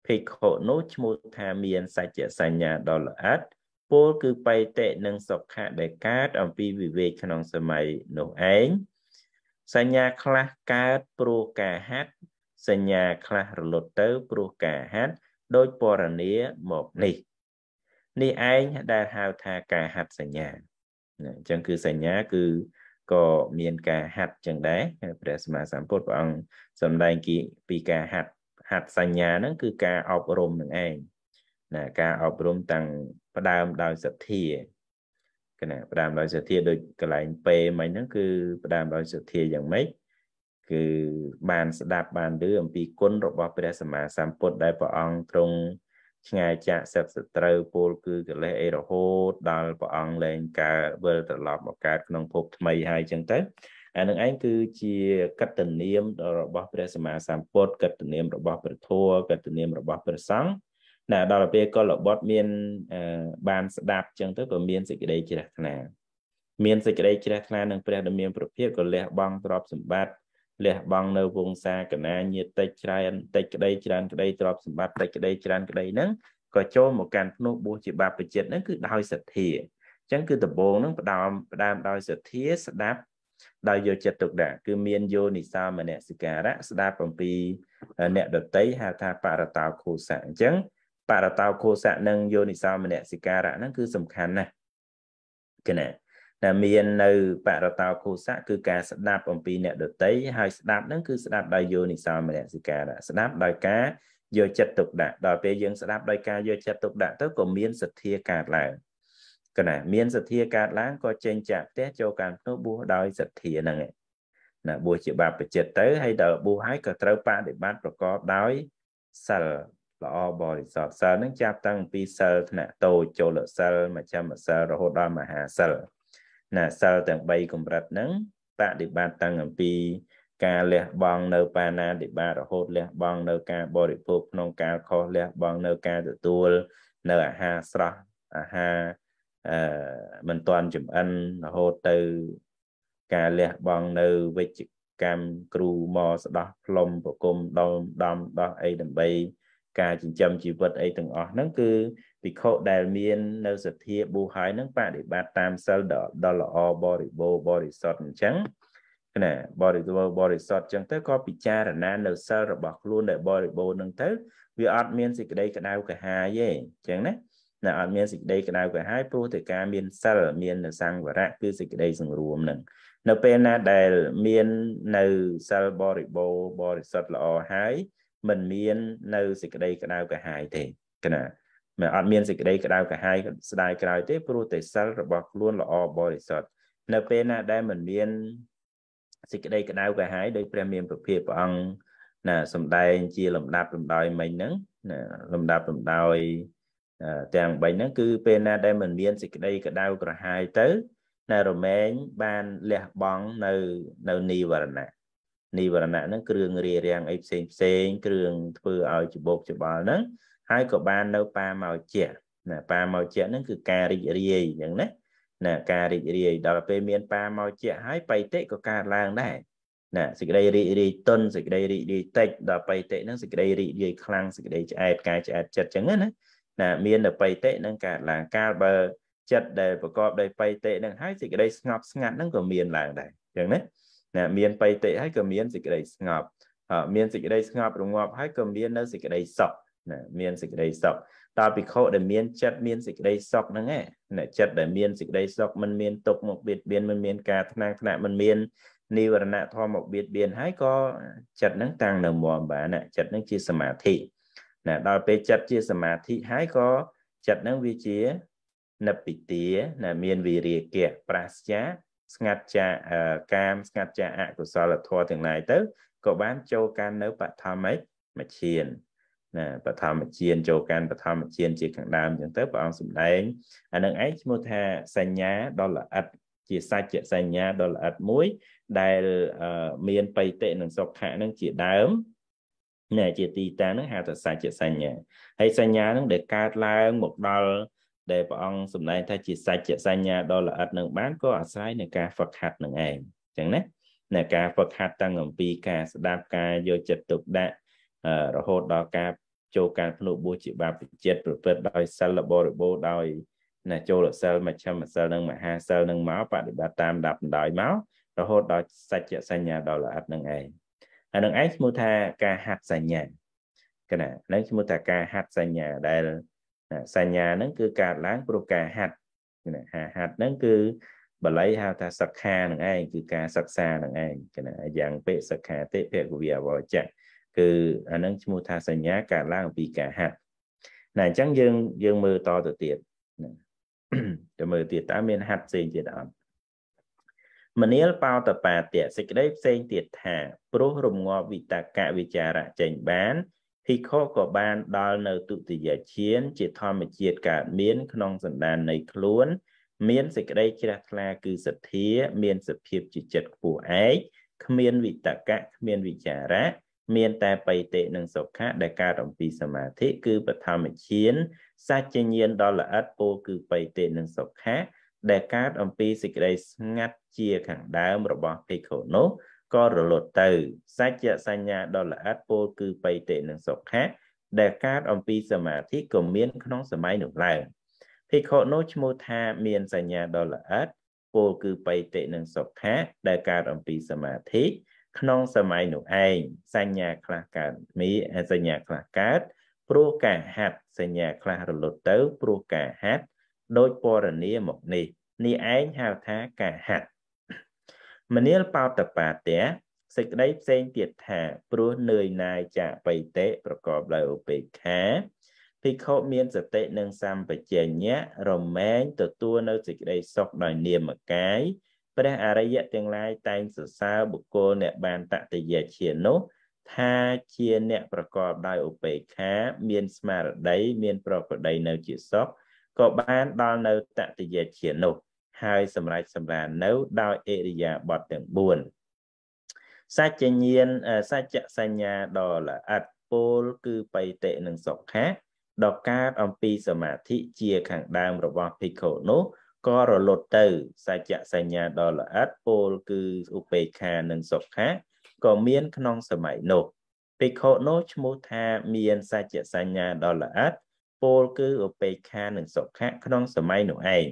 ភិក្ខុនោះឈ្មោះថាមានសច្ចសញ្ញាដ៏ល្អិតពលគឺបៃតិនិងសុខៈដែលកើតអំពីវិវេកក្នុងសម័យនោះឯងសញ្ញាខ្លះកើតព្រោះការហាត់សញ្ញាខ្លះរលត់ទៅព្រោះការហាត់ដោយពរនីមកនេះនេះឯងដែលហៅថាការហាត់សញ្ញាអញ្ចឹងគឺសញ្ញាគឺក៏មានការហាត់ចឹងដែរព្រះសម្មាសម្ពុទ្ធព្រះអង្គសម្ដែងគីពីការហាត់ហាត់សញ្ញាហ្នឹងគឺការអប់រំនឹងឯងណាការអប់រំទាំងផ្ដើមដោយសទ្ធាគណៈផ្ដើមដោយសទ្ធាដូចកន្លែងពេមិញហ្នឹងគឺផ្ដើមដោយសទ្ធាយ៉ាងម៉េចគឺបានស្ដាប់បានឮអំពីគុណរបស់ព្រះសម្មាសម្ពុទ្ធដែលព្រះអង្គទ្រង់ឆ្ងាយចាកសឹកសត្រូវពលគឺកិលេសអីរហូតដល់ព្រះអង្គលែងកើតវិលត្រឡប់មកកើតក្នុងភពថ្មីហើយចឹងទៅអានឹងឯងគឺជា កតនាមរបស់ព្រះសម្មាសម្ពុទ្ធកតនាមរបស់ព្រះធម៌កតនាមរបស់ព្រះសង្ឃណាដល់ពេលកលបុត្រមានបាន ស្ដាប់ចឹងទៅក៏មានសេចក្តីជ្រះថ្លាមានសេចក្តីជ្រះថ្លានឹងព្រះដ៏មានប្រភាពក៏លះបង់ទ្រព្យសម្បត្តិលះបង់នៅវងសាកណាញាតិចច្រើនតិចក្តីច្រើនក្តីទ្រព្យសម្បត្តិតិចក្តីច្រើនក្តីហ្នឹងក៏ចូលមកកាន់ភ្នោះបួសជាបាបចិត្តហ្នឹងគឺដោយសទ្ធាអញ្ចឹងគឺដំបូងហ្នឹងផ្ដើមផ្ដើមដោយសទ្ធាស្ដាប់ដោយយកចិត្តទុកដាក់គឺមានយោនិសាមនសិការៈស្ដាប់អំពី អ្នកដតីហៅថាបរតោខោសៈអញ្ចឹងបរតោខោសៈនិងយោនិសាមនសិការៈហ្នឹងគឺសំខាន់ណាស់គណៈដែលមាននៅបរតោគូសៈគឺការ ស្ដាប់អំពីអ្នកដតីហើយស្ដាប់ហ្នឹងគឺស្ដាប់ដោយយោនិសោមនសិការស្ដាប់ដោយការយកចិត្តទុកដាក់ដល់ពេលយើងស្ដាប់ដោយការយកចិត្តទុកដាក់ទៅក៏មានសទ្ធាកើតឡើងកណាមានសទ្ធាកើតឡើងក៏ចេញចាក់ផ្ទះចូលកានភ្នូបួសដោយសទ្ធាហ្នឹងណាបួសជាបាបចិត្តទៅហើយដល់បួសហើយក៏ត្រូវបដិបត្តិប្រកបដោយសិលល្អបរិសុទ្ធសិលហ្នឹងចាប់តាំងពីសិលថ្នាក់តូចចូលសិលមជ្ឈមសិលរហូតដល់មហាសិលណាសិលទាំង3កម្រិតហ្នឹងបដិបត្តិតាំងអំពី ការលះបង់នៅបាណាតិបារហូតលះបង់នៅ ការបរិភោគក្នុងការខុសលះបង់នៅការទទួល នៅអាហារស្រស់អាហារអឺមិនទាន់ចំអិនរហូតទៅ ការលះបង់នៅវិជ្ជកម្មគ្រូមកស្ដោះផ្លុំប្រគំដុំដំដោះអីដើម្បីការចិញ្ចឹមជីវិតអីទាំងអស់ហ្នឹងគឺភិក្ខុដែលមាននៅសធាប៊ូហើយនឹងបដិបត្តិតាមសិលដ៏ដ៏ល្អបរិបូរបរិសុទ្ធអញ្ចឹងណាបរិបូរបរិសុទ្ធអញ្ចឹងទៅក៏ពិចារណានៅសិលរបស់ខ្លួនដែលបរិបូរនឹងទៅវាអត់មានសេចក្តីក្តៅកាហាយទេអញ្ចឹងណាណាអត់មានសេចក្តីក្តៅក្រហាយព្រោះតែការមានសិលមាននៅសង្វរៈគឺសេចក្តីសង្រួមនឹងនៅពេលណាដែលមាននៅសិលបរិបូរបរិសុទ្ធល្អហើយមិនមាននៅសេចក្តីក្តៅក្រហាយទេគណាមិនអត់មានសេចក្តីក្តៅក្រហាយស្ដាយក្រោយទេ ព្រោះតែសិលរបស់ខ្លួនល្អបរិសុទ្ធនៅពេលណាដែលមិនមានសេចក្តីក្តៅក្រហាយដោយ ព្រះមានប្រភពព្រះអង្គណាសំដែងជា លំដាប់លំដោយមិញហ្នឹងណាលំដាប់លំដោយទាំង3ហ្នឹងគឺពេលណាដែលមិនមានសេចក្តីក្តៅក្រហាយទៅណារមែងបានលះបង់នៅនៅនិវរណៈនិវរណៈហ្នឹងគ្រឿងរារាំងអីផ្សេងផ្សេង គ្រឿងធ្វើឲ្យច្បោកច្បល់ហ្នឹងហើយក៏បាននៅបាមកជៈណាបាមកជៈហ្នឹងគឺការរីករាយអញ្ចឹងណាណាការរីករាយដល់ពេលមាន បាមកជៈហើយបៃតិក៏កើតឡើងដែរណាសេចក្តីរីករាយទុនសេចក្តីរីករាយតិចដល់បៃតិហ្នឹងសេចក្តីរីករាយខ្លាំងសេចក្តីឆ្អែតកាយឆ្អែតចិត្តអញ្ចឹងណាណាមានដល់បៃតិហ្នឹងកើតឡើងកាលបើចិត្តដែលប្រកបដោយបៃតិហ្នឹងហើយសេចក្តីស្ងប់ស្ងាត់ហ្នឹងក៏មានឡើងដែរអញ្ចឹងណាណាមានបៃតិហើយក៏មានសេចក្តីស្ងប់មានសេចក្តីស្ងប់រងាប់ហើយក៏មាននៅសេចក្តីសុខណាមានសេចក្តីសុខតើភិក្ខុដែលមានចិត្តមានសេចក្តីសុខហ្នឹងឯងណាចិត្តដែលមានសេចក្តីសុខมันមានទុកមកបៀតបៀនมันមានការថ្នាក់ថ្នាក់มันមាននិវរណធម៌មកបៀតបៀនហើយក៏ចិត្តហ្នឹងតាំងនៅមមបានណាចិត្តហ្នឹងជាសមាធិណាដល់ពេលចិត្តជាសមាធិហើយក៏ចិត្តហ្នឹងវាជានពិទាណាមានវិរិយៈប្រាស្យាស្ងាត់ចាកាមស្ងាត់ចាអកុសលធម៌ទាំងឡាយទៅក៏បានចូលកាន់នៅបឋមឯកមឈានណាបឋមជានចូលកាន់បឋមជានជាខាងដើមអញ្ចឹងទៅព្រះអង្គសម្ដែងអានឹងឯងឈ្មោះថាសញ្ញាដ៏ល្អិតជាសច្ចសញ្ញាដ៏ល្អិតមួយដែលមានបៃតិនិងសុខៈនឹងជាដើមណែជាទីតាំងនឹងហៅថាសច្ចសញ្ញាហើយសញ្ញានឹងដែលកើតឡើងមកដល់ដែលព្រះអង្គសម្ដែងថាជាសច្ចសញ្ញាដ៏ល្អិតនឹងបានក៏អាស្រ័យនឹងការហ្វឹកហាត់នឹងឯងអញ្ចឹងណានៃការហ្វឹកហាត់តាំងអំពីការស្ដាប់ការយកចិត្តទុកដាក់រហូតដល់ការចូលការភ្នុបួសជាបាបចិត្តប្រព្រឹត្តដោយសិលបរិបូរដោយណាចូលសិលមជ្ឈមសិលនិងមហាសិលនឹងមកបដិបត្តិតាមដាប់បណ្ដោយមករហូតដល់សច្ចសញ្ញាដល់ល្អិតនឹងឯងហើយនឹងឯងឈ្មោះថាការហាត់សញ្ញាគណៈនឹងឈ្មោះថាការហាត់សញ្ញាដែលសញ្ញាហ្នឹងគឺកើតឡើងព្រោះការហាត់គណៈហាត់ហ្នឹងគឺបល័យហៅថាសិក្ខានឹងឯងគឺការសិក្សានឹងឯងគណៈយ៉ាងពេកសិក្ខាតិភគវិអវចៈគឺអានឹងឈ្មោះថាសញ្ញាកើតឡើងពីការហាត់ណាអញ្ចឹងយើងយើងមើលតទៅទៀតទៅមើលទៀតតើមានហាត់ផ្សេងទៀតអត់មនាលបោតបាទៈសេចក្តីផ្សេងទៀតថា ព្រោះរងាប់វិតកៈវិចារៈចេញបាន ភិក្ខុក៏បានដល់នៅទុតិយឈាន ជាធម្មជាតិកើតមានក្នុងសន្តាននៃខ្លួន មានសេចក្តីជ្រះថ្លា គឺសទ្ធា មានសភាពជាចិត្តខ្ពស់ឯកគ្មានវិតកៈគ្មានវិចារៈមានតែបៃតិនិងសុខៈដែលកើតអំពីសមាធិគឺបឋមฌានសច្ចញាណដល់ល្អិតពោលគឺបៃតិនិងសុខៈដែលកើតអំពីសេចក្តីស្ងាត់ជាខាងដើមរបស់ភិក្ខុនោះក៏រលត់ទៅសច្ចសញ្ញាដល់ល្អិតពោលគឺបៃតិនិងសុខៈដែលកើតអំពីសមាធិក៏មានក្នុងសម័យនោះឡើងភិក្ខុនោះឈ្មោះថាមានសញ្ញាដល់ល្អិតពោលគឺបៃតិនិងសុខៈដែលកើតអំពីសមាធិក្នុងសម័យនោះឯងសញ្ញាខ្លះកើតមានសញ្ញាខ្លះកើតព្រោះការហាត់សញ្ញាខ្លះរលត់ទៅព្រោះការហាត់ដោយពរនីមកនេះនេះឯងហៅថាការហាត់មនាលបោតបាទៈសេចក្តីផ្សេងទៀតថាព្រោះនឿយណាយចាបៃតេប្រកបដោយឧបេក្ខាភិក្ខុមានសតិនិងសម្បជញ្ញៈរមែងទទួលនៅសេចក្តីសុខដោយនាមកាយព្រះអរិយទាំងឡាយតែងសរសើរបុគ្គលអ្នកបានតតយជានោះ ថាជាអ្នកប្រកបដោយឧបេក្ខាមានស្មារតីមានប្រកបដីនៅជាសុខក៏បានដល់នៅតតយជានោះ ហើយសម្រេចសម្រាននៅដោយអរិយាបទទាំង4សច្ចញានសច្ចសញ្ញាដ៏ល្អិតពលគឺបៃតិនិងសុខាដល់កើតអំពីសមាធិជាខាងដើមរបស់ភិក្ខុនោះក៏រលត់ទៅសច្ចសញ្ញាដ៏ល្អិតពោលគឺឧបេក្ខានិងសុខាក៏មានក្នុងសម័យនោះភិក្ខុនោះឈ្មោះថាមានសច្ចសញ្ញាដ៏ល្អិតពោលគឺឧបេក្ខានិងសុខៈក្នុងសម័យនោះឯង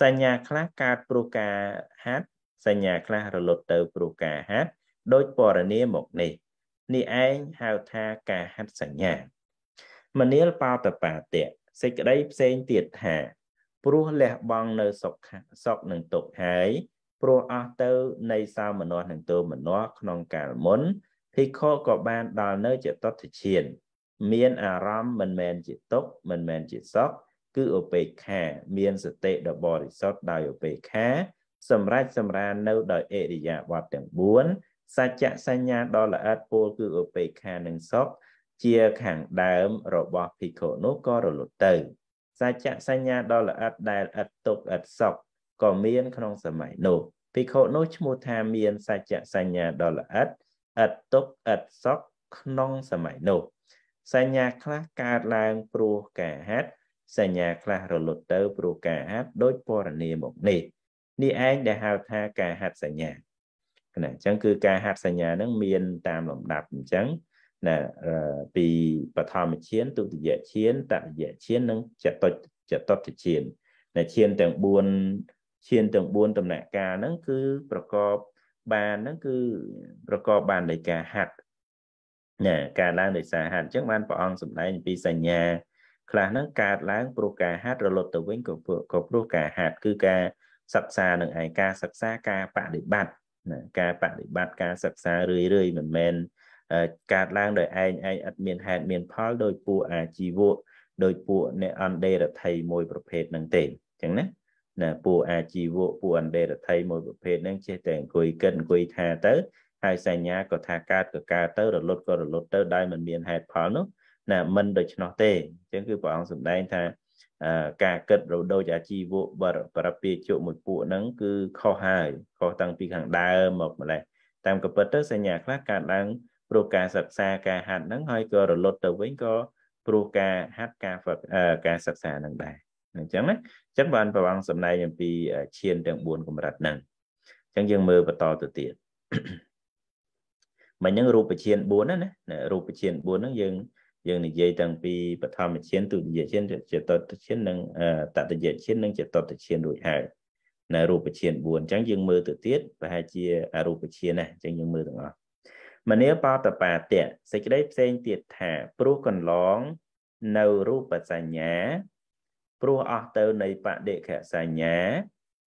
សញ្ញាខ្លះកើតព្រោះការហាត់សញ្ញាខ្លះរលត់ទៅព្រោះការហាត់ដោយពរនីមកនេះនេះឯងហៅថាការហាត់សញ្ញា មនាលបោតបាតៈសេចក្តីផ្សេងទៀតថាព្រោះលះបង់នៅសុខសុខនឹងទុកហើយព្រោះអស់ទៅនៃសោមនស្សនឹងទោមនស្សក្នុងកាលមុនភិក្ខុក៏បានដល់នៅជាតតឈានមានអារម្មណ៍មិនមែនជាទុកមិនមែនជាសុខគឺឧបេក្ខាមានសតិដ៏បរិសុទ្ធដោយឧបេក្ខាសម្រេចសម្រាននៅដោយអរិយាបថទាំង4សច្ចៈសញ្ញាដ៏ល្អិតពោលគឺឧបេក្ខានិងសុខជាខាងដើមរបស់ភិក្ខុនោះក៏រលត់ទៅសច្ចសញ្ញាដ៏ល្អិតដែលឥតទុកឥតសុខក៏មានក្នុងសម័យនោះភិក្ខុនោះឈ្មោះថាមានសច្ចសញ្ញាដ៏ល្អិតឥតទុកឥតសុខក្នុងសម័យនោះសញ្ញាខ្លះកើតឡើងព្រោះការហាត់សញ្ញាខ្លះរលត់ទៅ ព្រោះការហាត់ដោយពរនីមកនេះនេះឯងដែលហៅថាការហាត់សញ្ញាណាអញ្ចឹងគឺ ការហាត់សញ្ញានឹងមានតាមលំដាប់អញ្ចឹងណាពីបឋមឈានទុតិយឈានតតិយឈាន និងចតុចតុតឈាននៃឈានទាំង4ឈានទាំង4ដំណាក់កាលហ្នឹងគឺប្រកបបានហ្នឹងគឺប្រកបបានដោយការហាត់ណាការឡើងដោយសារហាត់អញ្ចឹងបានព្រះអង្គសម្ដែងពីសញ្ញាខ្លះហ្នឹងកើតឡើងព្រោះការហាត់រលត់ទៅវិញក៏ក៏ព្រោះការហាត់គឺការសិក្សានឹងឯងការសិក្សាការបដិបត្តិណាការបដិបត្តិការសិក្សារឿយរឿយមិនមែនកើតឡើងដោយឯងឯងឥតមានហេតុមានផលដោយពួកអាជីវកដោយពួកអ្នកអន្តេរដ្ឋីមួយប្រភេទហ្នឹងទេអញ្ចឹងណាណាពួកអាជីវកពួកអន្តេរដ្ឋីមួយប្រភេទហ្នឹងចេះតែអង្គុយគិតអង្គុយថាទៅហើយសញ្ញាក៏ថាកើតក៏កើតទៅរលត់ក៏រលត់ទៅដោយមិនមានហេតុផលនោះណាមិនដូច្នោះទេអញ្ចឹងគឺព្រះអង្គសម្ដែងថាការគិតរដូចអាជីវកបរប្រពាជកមួយពួកហ្នឹងគឺខុសហើយខុសតាំងពីខាងដើមមកម្លេះតាមកពិតទៅសញ្ញាខ្លះកើតឡើងព្រោះការសិក្សាការហាត់ហ្នឹងហើយក៏រលត់ទៅវិញក៏ព្រោះការហាត់ការការសិក្សាហ្នឹងដែរអញ្ចឹងណាអញ្ចឹងបានប្រវងសម្ដែងអំពីឈានទាំង4កម្រិតហ្នឹងអញ្ចឹងយើងមើលបន្តទៅទៀតមិញហ្នឹងរូបឈាន4ណាណារូបឈាន4ហ្នឹងយើងយើងនិយាយតាំងពីបឋមឈានទុតិយឈានចតុតឈាននិងតតិយឈាននិងចតុតឈានរួចហើយនៅរូបឈាន4អញ្ចឹងយើងមើលទៅទៀតប្រហែលជារូបឈានណាអញ្ចឹងយើងមើលទាំងអស់មនាបតបាទៈសេចក្តីផ្សេងទៀតថាព្រោះកន្លងនៅរូបសញ្ញា ព្រោះអស់ទៅនៃបដិខសញ្ញា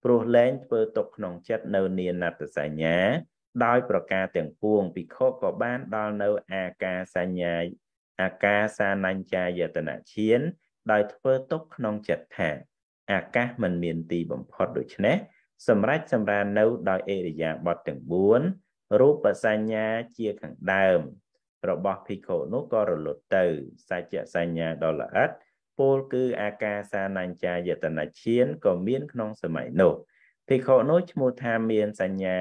ព្រោះលែងធ្វើទុកក្នុងចិត្តនៅនាណត្តសញ្ញាដោយប្រការទាំងពួងភិក្ខុក៏បានដល់នៅអាការសញ្ញាអាការសានញ្ចាយតនឈាន ដោយធ្វើទុកក្នុងចិត្តថាអាកាសមិនមានទីបំផុតដូច្នេះសម្រេចសម្រាននៅដោយអេរិយាបថទាំង4រូបសញ្ញាជាខាងដើមរបស់ភិក្ខុនោះក៏រលត់ទៅ សច្ចសញ្ញាដ៏ល្អិតពលគឺអាកាសានញ្ចាយតនឈានក៏មានក្នុងសម័យនោះ ភិក្ខុនោះឈ្មោះថាមានសញ្ញា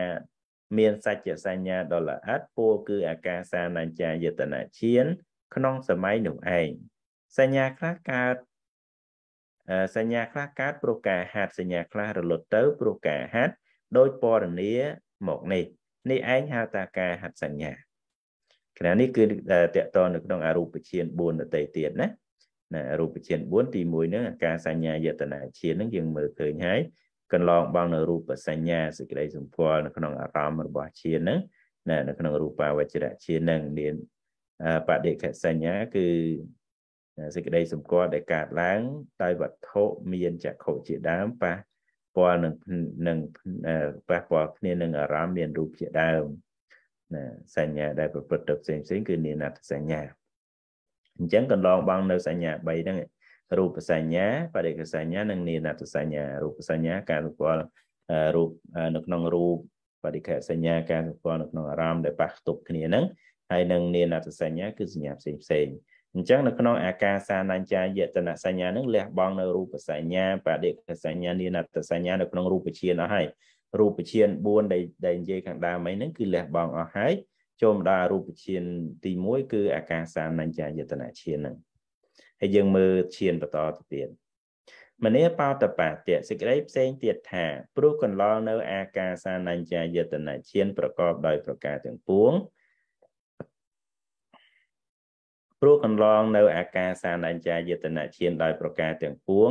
មានសច្ចសញ្ញាដ៏ល្អិតពោលគឺអាកាសានញ្ចាយតនឈានក្នុងសម័យនោះឯងសញ្ញាខ្លះកើតសញ្ញាខ្លះកើតព្រោះការហាត់សញ្ញាខ្លះរលត់ទៅព្រោះការហាត់ដោយពណ៌នាមកនេះនេះឯងហៅថាការហាត់សញ្ញាគណៈនេះគឺតកតនៅក្នុងអរូបឈាន4ដតេទៀតណាណារូបឈាន4ទី1ហ្នឹងការសញ្ញាយតនាឈានហ្នឹងយើងមើលឃើញហើយកន្លងបង នៅរូបសញ្ញាសេចក្តីសម្គាល់នៅក្នុងអារម្មណ៍របស់ឈានហ្នឹងណានៅក្នុងរូបាវចរៈឈានហ្នឹងមានបដិខសញ្ញា គឺសេចក្តីសម្គាល់ដែលកើតឡើងដោយវត្ថុមានចក្ខុជាដើមប៉ះពាល់នឹងនឹងប៉ះពាល់គ្នានឹងអារម្មណ៍មានរូបជាដើមណាសញ្ញាដែលប្រព្រឹត្តទៅផ្សេងផ្សេង គឺនានាសញ្ញាអញ្ចឹងកន្លងបងនៅសញ្ញា3ហ្នឹងរូបសញ្ញាបដិកសញ្ញានិងនានាសញ្ញារូបសញ្ញាការសម្គាល់រូបនៅក្នុងរូបបដិកសញ្ញាការសម្គាល់នៅក្នុងអារម្មណ៍ដែលប៉ះទប់គ្នាហ្នឹងហើយនឹងនានាសញ្ញាគឺសញ្ញាផ្សេងផ្សេងអញ្ចឹងនៅក្នុងអាការសានញ្ចាយតនសញ្ញានឹងលះបង់នៅរូបសញ្ញាបដិកសញ្ញានានតសញ្ញានៅក្នុងរូបជាអស់ហើយរូបជា4ដែលដែលនិយាយខាងដើមអីហ្នឹងគឺលះបង់អស់ហើយចូលមកដល់រូបជាទី1គឺអាការសានញ្ចាយតនឈានហ្នឹងហើយយើងមើលឈានបន្តទៅទៀតមនីបោតបាតិសេចក្តីផ្សេងទៀតថាព្រោះកន្លង នៅ អាការសានញ្ចាយតនឈាន ប្រកបដោយប្រការទាំងពួងព្រោះកន្លងនៅអាការសានញ្ញាយតនឈានដោយប្រការទាំងពួង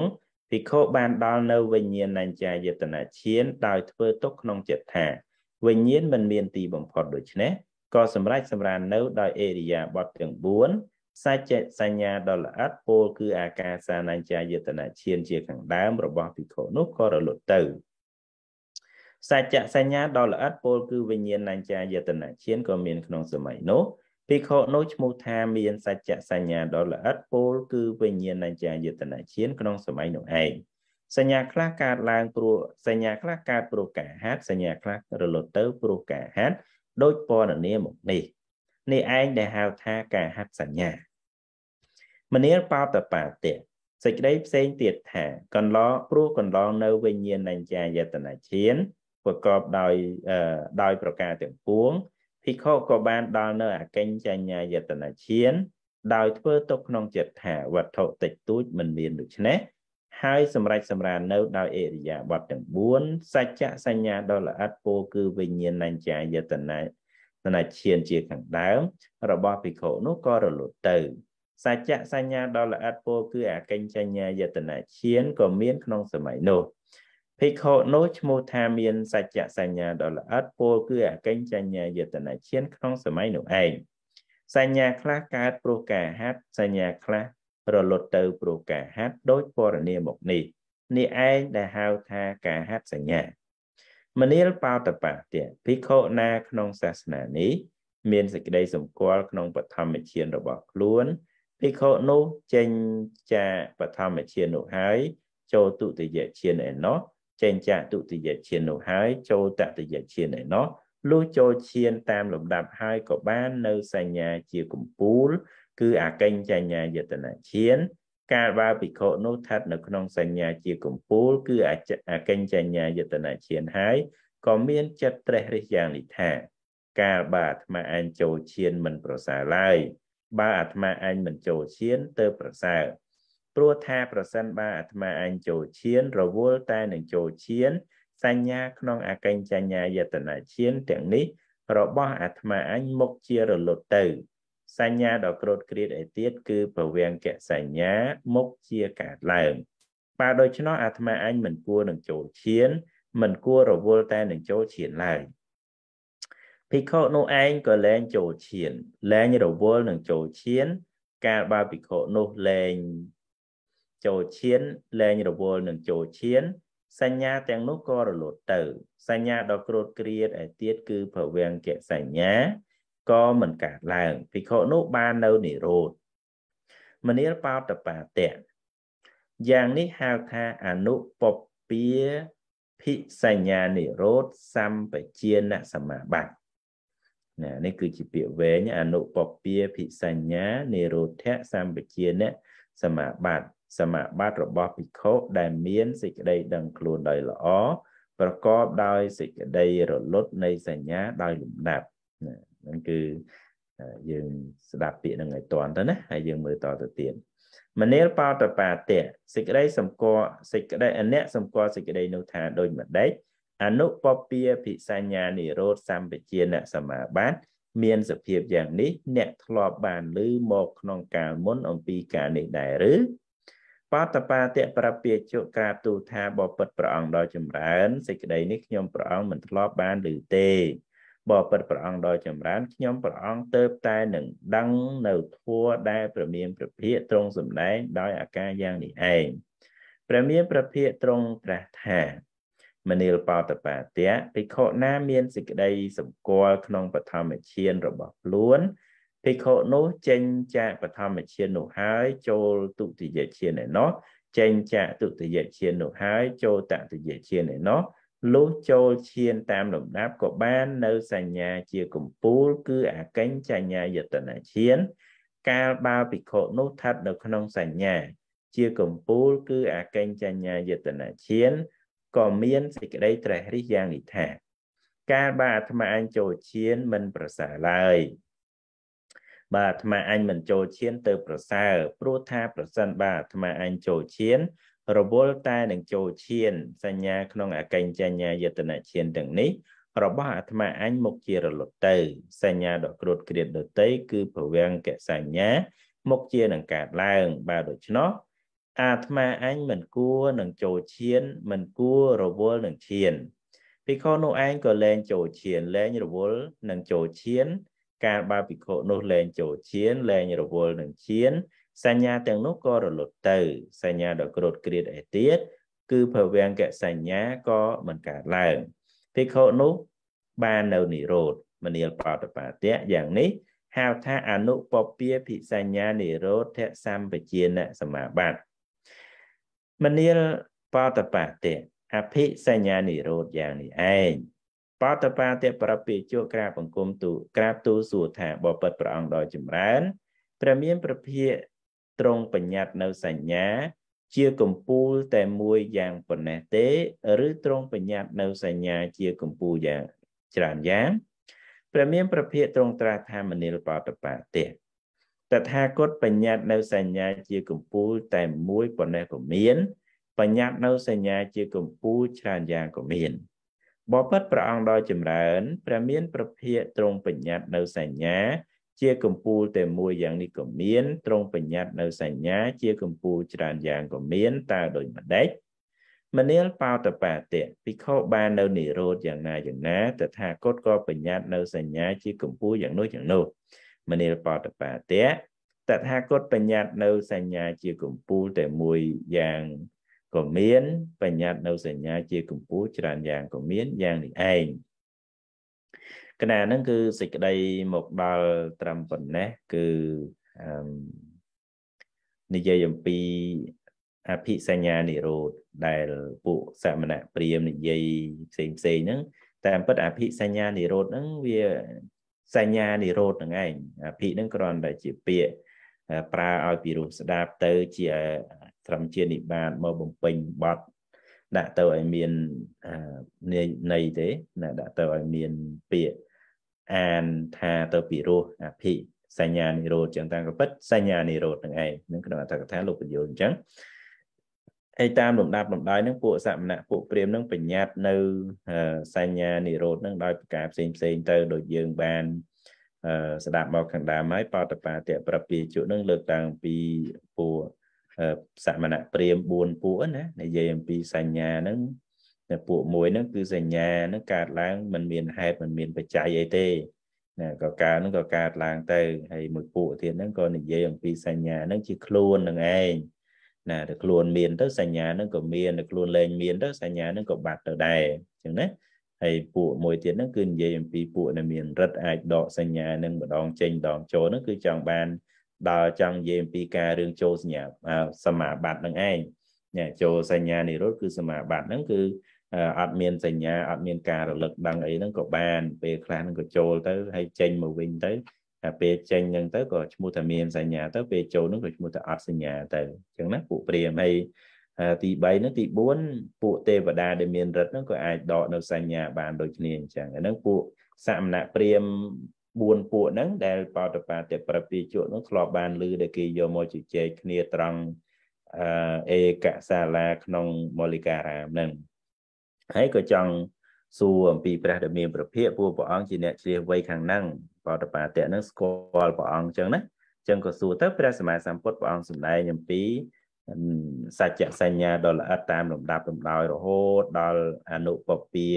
ភិក្ខុបានដល់នៅវិញ្ញាណញ្ញាយតនឈានដោយធ្វើទុកក្នុងចិត្តថាវិញ្ញាណមិនមានទីបំផុតដូច្នេះក៏សម្រេចសម្រាននៅដោយអេរិយាបថទាំង4សច្ចសញ្ញាដ៏ល្អិតពោលគឺអាការសានញ្ចាយតនឈានជាខាងដើមរបស់ភិក្ខុនោះក៏រលត់ទៅសច្ចសញ្ញាដ៏ល្អិតពោលគឺវិញ្ញាណញ្ចាយតនឈានក៏មានក្នុងសម័យនោះភិក្ខុនោះឈ្មោះថាមានសច្ចសញ្ញាដ៏ល្អិតពោលគឺវិញ្ញាណញ្ញាយតនជានក្នុងសម័យនោះឯងសញ្ញាខ្លះកើតឡើងព្រោះសញ្ញាខ្លះកើតព្រោះការហាត់សញ្ញាខ្លះរលត់ទៅព្រោះការហាត់ដោយពណ៌នាមកនេះនេះឯងដែលហៅថាការហាត់សញ្ញាមនាលបោតបាតិសេចក្តីផ្សេងទៀតថាកន្លងព្រោះកន្លងនៅវិញ្ញាណញ្ញាយតនជានប្រកបដោយដោយប្រការទាំងពួងភិក្ខុក៏បានដល់នៅអកិញ្ចញ្ញាយតនឈានដោយធ្វើទុកក្នុងចិត្តថាវត្ថុតិចតួចមិនមានដូច្នេះហើយសម្រេចសម្រាននៅដោយអិរិយាបថទាំង4សច្ចៈសញ្ញាដ៏ល្អិតពោគឺវិញ្ញាណញ្ញាយតនាតនឈានជាខាងដើមរបស់ភិក្ខុនោះក៏រលត់ទៅសច្ចៈសញ្ញាដ៏ល្អិតពោគឺអកិញ្ចញ្ញាយតនាឈានក៏មានក្នុងសម័យនោះភិក្ខុនោះឈ្មោះថាមានសច្ចសញ្ញាដ៏ល្អិតពោលគឺអកិញ្ចញ្ញាយតនឈានក្នុងសម័យនោះឯងសញ្ញាខ្លះកើតព្រោះការហាត់សញ្ញាខ្លះរលត់ទៅព្រោះការហាត់ដោយពរនីមកនេះនេះឯងដែលហៅថាការហាត់សញ្ញា មនាលបោតបៈទៀតភិក្ខុណាក្នុងសាសនានេះ មានសេចក្តីសម្គាល់ក្នុងបឋមឈានរបស់ខ្លួន ភិក្ខុនោះចេញចាបឋមឈាននោះហើយចូលទុតិយឈានឯណោះចេញចាកទុតិយឈាននោះហើយចូលតតិយឈានឯណោះលុះចូលឈានតាមលំដាប់ហើយក៏បាននៅសញ្ញាជាកំពូល គឺអកិញ្ចញ្ញាយតនឈានកាលបើភិក្ខុនោះស្ថិតនៅក្នុងសញ្ញាជាកំពូលគឺអកិញ្ចញ្ញាយតនឈានហើយក៏មានចិត្តត្រេះរិះយ៉ាងនេះថាកាលបើអាត្មាអញចូលឈានមិនប្រសើរឡើយបើអាត្មាអញមិនចូលឈានទៅប្រសើរព្រោះថាប្រសិនបើអាត្មាឯងចូលឈាន រវល់តែនឹងចូលឈាន សញ្ញាក្នុងអកិញ្ចញ្ញាយតនាឈានទាំងនេះរបស់ អាត្មាអញមុខជារលត់ទៅ សញ្ញាដ៏ក្រោតក្រៀតឯទៀតគឺពវង្កសញ្ញាមុខជាកាត់ឡើង បើដូច្នោះអាត្មាអញមិនគួរនឹងចូលឈាន មិនគួររវល់តែនឹងចូលឈានឡើយភិក្ខុនោះឯងក៏លែងចូលឈាន លែងរវល់នឹងចូលឈាន កាលបើភិក្ខុនោះលែងចូលឈាន លែងរវល់នឹងចូលឈាន សញ្ញាទាំងនោះក៏រលត់ទៅសញ្ញាដ៏ក្រោតគ្រាតឯទៀតគឺភវង្គសញ្ញាក៏មិនកើតឡើង ភិក្ខុនោះបាននៅនិរោធមនាលបោតបាតៈយ៉ាងនេះហៅថាអនុពពាភិសញ្ញានិរោធសម្បជាណសមាបត្តិណានេះគឺជាពាក្យវែងអនុពពាភិសញ្ញានិរោធៈសម្បជាណសមាបត្តិសមាបត្តិរបស់ភិក្ខុដែលមានសេចក្តីដឹងខ្លួនដោយល្អប្រកបដោយសេចក្តីរលត់នៃសញ្ញាដោយលំដាប់ហ្នឹងគឺយើងស្ដាប់ពាក្យហ្នឹងឲ្យតន់ទៅណាហើយយើងមើលតទៅទៀតមនាលបោតបាទៈសេចក្តីសម្គាល់សេចក្តីអនៈសម្គាល់សេចក្តីនោះថាដូចម្ដេចអនុពពាភិសញ្ញានិរោធសម្បជាអ្នកសមាបត្តិមានសភាពយ៉ាងនេះអ្នកធ្លាប់បានឮមកក្នុងកាលមុនអំពីការនេះដែរឬបតបាតៈប្រពាជៈក្រាបទូលថាបពិតព្រះអង្គដ៏ចម្រើនសេចក្តីនេះខ្ញុំព្រះអង្គមិនធ្លាប់បានឮទេបពិតព្រះអង្គដ៏ចម្រើនខ្ញុំព្រះអង្គទៅតែនឹងដឹងនៅធัวដែលព្រះមានព្រះភិយត្រង់សម្ដែងដោយអាការយ៉ាងនេះឯងព្រះមានព្រះភិយត្រង់ត្រាស់ថាមនាលបតបាតៈភិក្ខុណាមានសេចក្តីសម្គាល់ក្នុងបឋមឈានរបស់ខ្លួនភិក្ខុនោះចេញចាកបឋមឈាននោះហើយចូលទុតិយឈានឯណោះចេញចាកទុតិយឈាននោះហើយចូលតតិយឈានឯណោះលុះចូលឈានតាមលំដាប់ក៏បាន នៅសញ្ញា ជាកំពូល គឺអកិញ្ចញ្ញាយតនឈាន កាលបើភិក្ខុនោះស្ថិតនៅក្នុងសញ្ញា ជាកំពូលគឺអកិញ្ចញ្ញាយតនឈាន ក៏មានសេចក្តីត្រេះរិះយ៉ាងនេះថាកាលបើអាត្មាអញចូលឈានមិនប្រសើរឡើយបាទអាត្មាអញមិនចូលឈានទៅប្រសើរព្រោះថាប្រសិនបាទអាត្មាអញចូលឈានរវល់តែនឹងចូលឈានសញ្ញាក្នុងអកិញ្ចញ្ញាយតនឈានទាំងនេះរបស់អាត្មាអញមកជារលត់ទៅសញ្ញាដ៏គ្រោតគ្រៀតដតីគឺពវាំងកសញ្ញាមកជានឹងកើតឡើង បាទដូច្នោះអាត្មាអញមិនគួរនឹងចូលឈានមិនគួររវល់នឹងឈានភិក្ខុនោះឯងក៏លែងចូលឈានលែងរវល់នឹងចូលឈានកាលបើភិក្ខុនោះលែងចូលឈានលែងរវល់នឹងឈាន សញ្ញាទាំងនោះក៏រលត់ទៅសញ្ញាដ៏ក្រោតគ្រៀតឯទៀតគឺភវង្គសញ្ញាក៏មិនកើតឡើងភិក្ខុនោះបាននៅនិរោធមនាលបតបាទៈយ៉ាងនេះហៅថាអនុពពាភិសញ្ញានិរោធសម្បជាណសមាបត្តិមនាលបតបាទៈអភិសញ្ញានិរោធយ៉ាងនេះឯងបតបាតិប្រពៃជួក្រាបង្គំទូក្រាបទូសួរថាបបិទ្ធព្រះអង្គដ៏ចម្រើនព្រះមានប្រភិយទ្រង់បញ្ញត្តិនៅសញ្ញា ជាកំពូលតែមួយយ៉ាងប៉ុណ្ណេះទេឬទ្រង់បញ្ញត្តិនៅសញ្ញា ជាកំពូលយ៉ាងច្រើនយ៉ាងព្រះមានប្រភិយទ្រង់ត្រាស់ថាមនិលបតបាតិតថាគតបញ្ញត្តិនៅសញ្ញាជាកំពូល តែមួយប៉ុណ្ណេះក៏មាន បញ្ញត្តិនៅសញ្ញាជាកំពូលច្រើនយ៉ាងក៏មានបបិទ្ធព្រះអង្គដ៏ចម្រើនព្រះមានប្រភៈទ្រង់បញ្ញត្តិនៅសញ្ញា ជាកម្ពូលតែមួយយ៉ាងនេះក៏មានទ្រង់បញ្ញត្តិនៅសញ្ញាជាកម្ពូលច្រើនយ៉ាងក៏មានតើដូចម្ដេចមនាលបោតបាតិភិក្ខុបាននៅនិរោធយ៉ាងណាយ៉ាងណាតថាគតក៏បញ្ញត្តិនៅសញ្ញា ជាកម្ពូលយ៉ាងនោះយ៉ាងនោះមនាលបោតបាតិតថាគតបញ្ញត្តិនៅសញ្ញាជាកម្ពូលតែមួយយ៉ាងក៏មាន បញ្ញត្តិនៅសញ្ញាជាកម្ពុជាច្រើនយ៉ាងក៏មានយ៉ាងនេះឯងកណាហ្នឹងគឺសេចក្តីមកដល់ត្រឹមប៉ុណ្ណេះគឺនិយាយអំពីអភិសញ្ញានិរោធដែលពួកសមណៈព្រាមនិយាយផ្សេងផ្សេងហ្នឹងតាមពិតអភិសញ្ញានិរោធហ្នឹងវាសញ្ញានិរោធហ្នឹងឯងអភិហ្នឹងគ្រាន់តែជាពាក្យប្រើឲ្យពីរោះស្ដាប់ទៅជាត្រឹមជានិបាតមកបំពេញបត់ដាក់ទៅឲ្យមាននៃន័យទេណាដាក់ទៅឲ្យមានពាក្យអានថាទៅពីរោះអភិសញ្ញានិរោធចឹងតាមក៏ពិតសញ្ញានិរោធនឹងឯងនឹងក្នុងអត្ថកថាលោកបញ្យល់អញ្ចឹងហើយតាមលំដាប់លំដោយនឹងពួកសមណៈពួកព្រាមនឹងបញ្ញត្តិនៅសញ្ញានិរោធនឹងដោយប្រការផ្សេងផ្សេងទៅដូចយើងបានស្ដាប់មកខាងដើមហើយបតបាតៈប្រពាជុនឹងលើកតាំងពីពួកសមណៈព្រាម4ពួកណានិយាយអំពីសញ្ញាហ្នឹងតែពួកមួយហ្នឹងគឺសញ្ញាហ្នឹងកើតឡើងมันមានហេតុมันមានបច្ច័យអីទេណាក៏កើតហ្នឹងក៏កើតឡើងទៅហើយមួយពួកទៀតហ្នឹងក៏និយាយអំពីសញ្ញាហ្នឹងជាខ្លួននឹងឯងណាតែខ្លួនមានទៅសញ្ញាហ្នឹងក៏មានតែខ្លួនលែងមានទៅសញ្ញាហ្នឹងក៏បាត់ទៅដែរអញ្ចឹងណាហើយពួកមួយទៀតហ្នឹងគឺនិយាយអំពីពួកដែលមានរិទ្ធអាចដកសញ្ញានឹងម្ដងចេញម្ដងចូលហ្នឹងគឺចង់បានដល់ចង់និយាយអំពីការរឿងចូលសញ្ញាសមាបត្តិនឹងឯងញ៉ែចូលសញ្ញានិរោធគឺសមាបត្តិហ្នឹងគឺអត់មានសញ្ញាអត់មានការរលឹកដឹងអីហ្នឹងក៏បានពេលខ្លះហ្នឹងក៏ចូលទៅហើយចេញមកវិញទៅតែពេលចេញហ្នឹងទៅក៏ឈ្មោះថាមានសញ្ញាទៅពេលចូលហ្នឹងក៏ឈ្មោះថាអត់សញ្ញាទៅអញ្ចឹងណាពួកព្រាហ្មណ៍ហើយទី3ហ្នឹងទី4ពួកទេវតាដែលមានរិទ្ធហ្នឹងក៏អាចដកនៅសញ្ញាបានដូចគ្នាអញ្ចឹងអាហ្នឹងពួកសមណៈព្រាហ្មណ៍4ពួកហ្នឹងដែលបោតបាទិប្រពីជក់ហ្នឹងធ្លាប់បានលឺដែលគេយកមកជជែកគ្នាត្រង់អអេកសាលាក្នុងមលិការាមហ្នឹងហើយក៏ចង់សួរអំពីព្រះរាមាប្រភិពពួកព្រះអង្គជាអ្នកជ្រាបវ័យខាងហ្នឹងបោតបាទិហ្នឹងស្គាល់ព្រះអង្គអញ្ចឹងណាចឹងក៏សួរទៅព្រះសម្មាសម្ពុទ្ធព្រះអង្គសម្ដែងអំពីសច្ចសញ្ញាដ៏ល្អិតតាមលំដាប់លំដោយរហូតដល់អនុពពា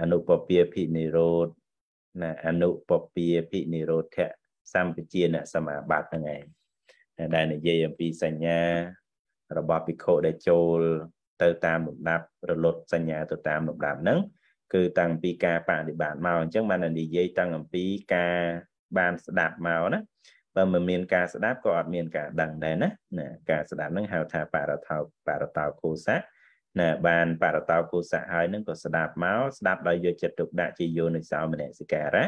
អនុពពាភិនិរោធណាអនុពពាភិនិរោធៈសម្បជាណសមាបត្តិហ្នឹងឯងដែលនិយាយអំពីសញ្ញារបស់ភិក្ខុដែលចូលទៅតាមលំដាប់រលត់សញ្ញាទៅតាមលំដាប់ហ្នឹងគឺតាំងពីការបដិបត្តិមកអញ្ចឹងបាននិយាយតាំងអំពីការបានស្ដាប់មកណាបើមិនមានការស្ដាប់ក៏អត់មានការដឹងដែរណាណាការស្ដាប់ហ្នឹងហៅថាបរតោបរតោគោសៈណាបានបរតោគោសៈហើយនឹងក៏ស្ដាប់មកស្ដាប់ដោយយកចិត្តទុកដាក់ជាយោនិសោមនសិការៈ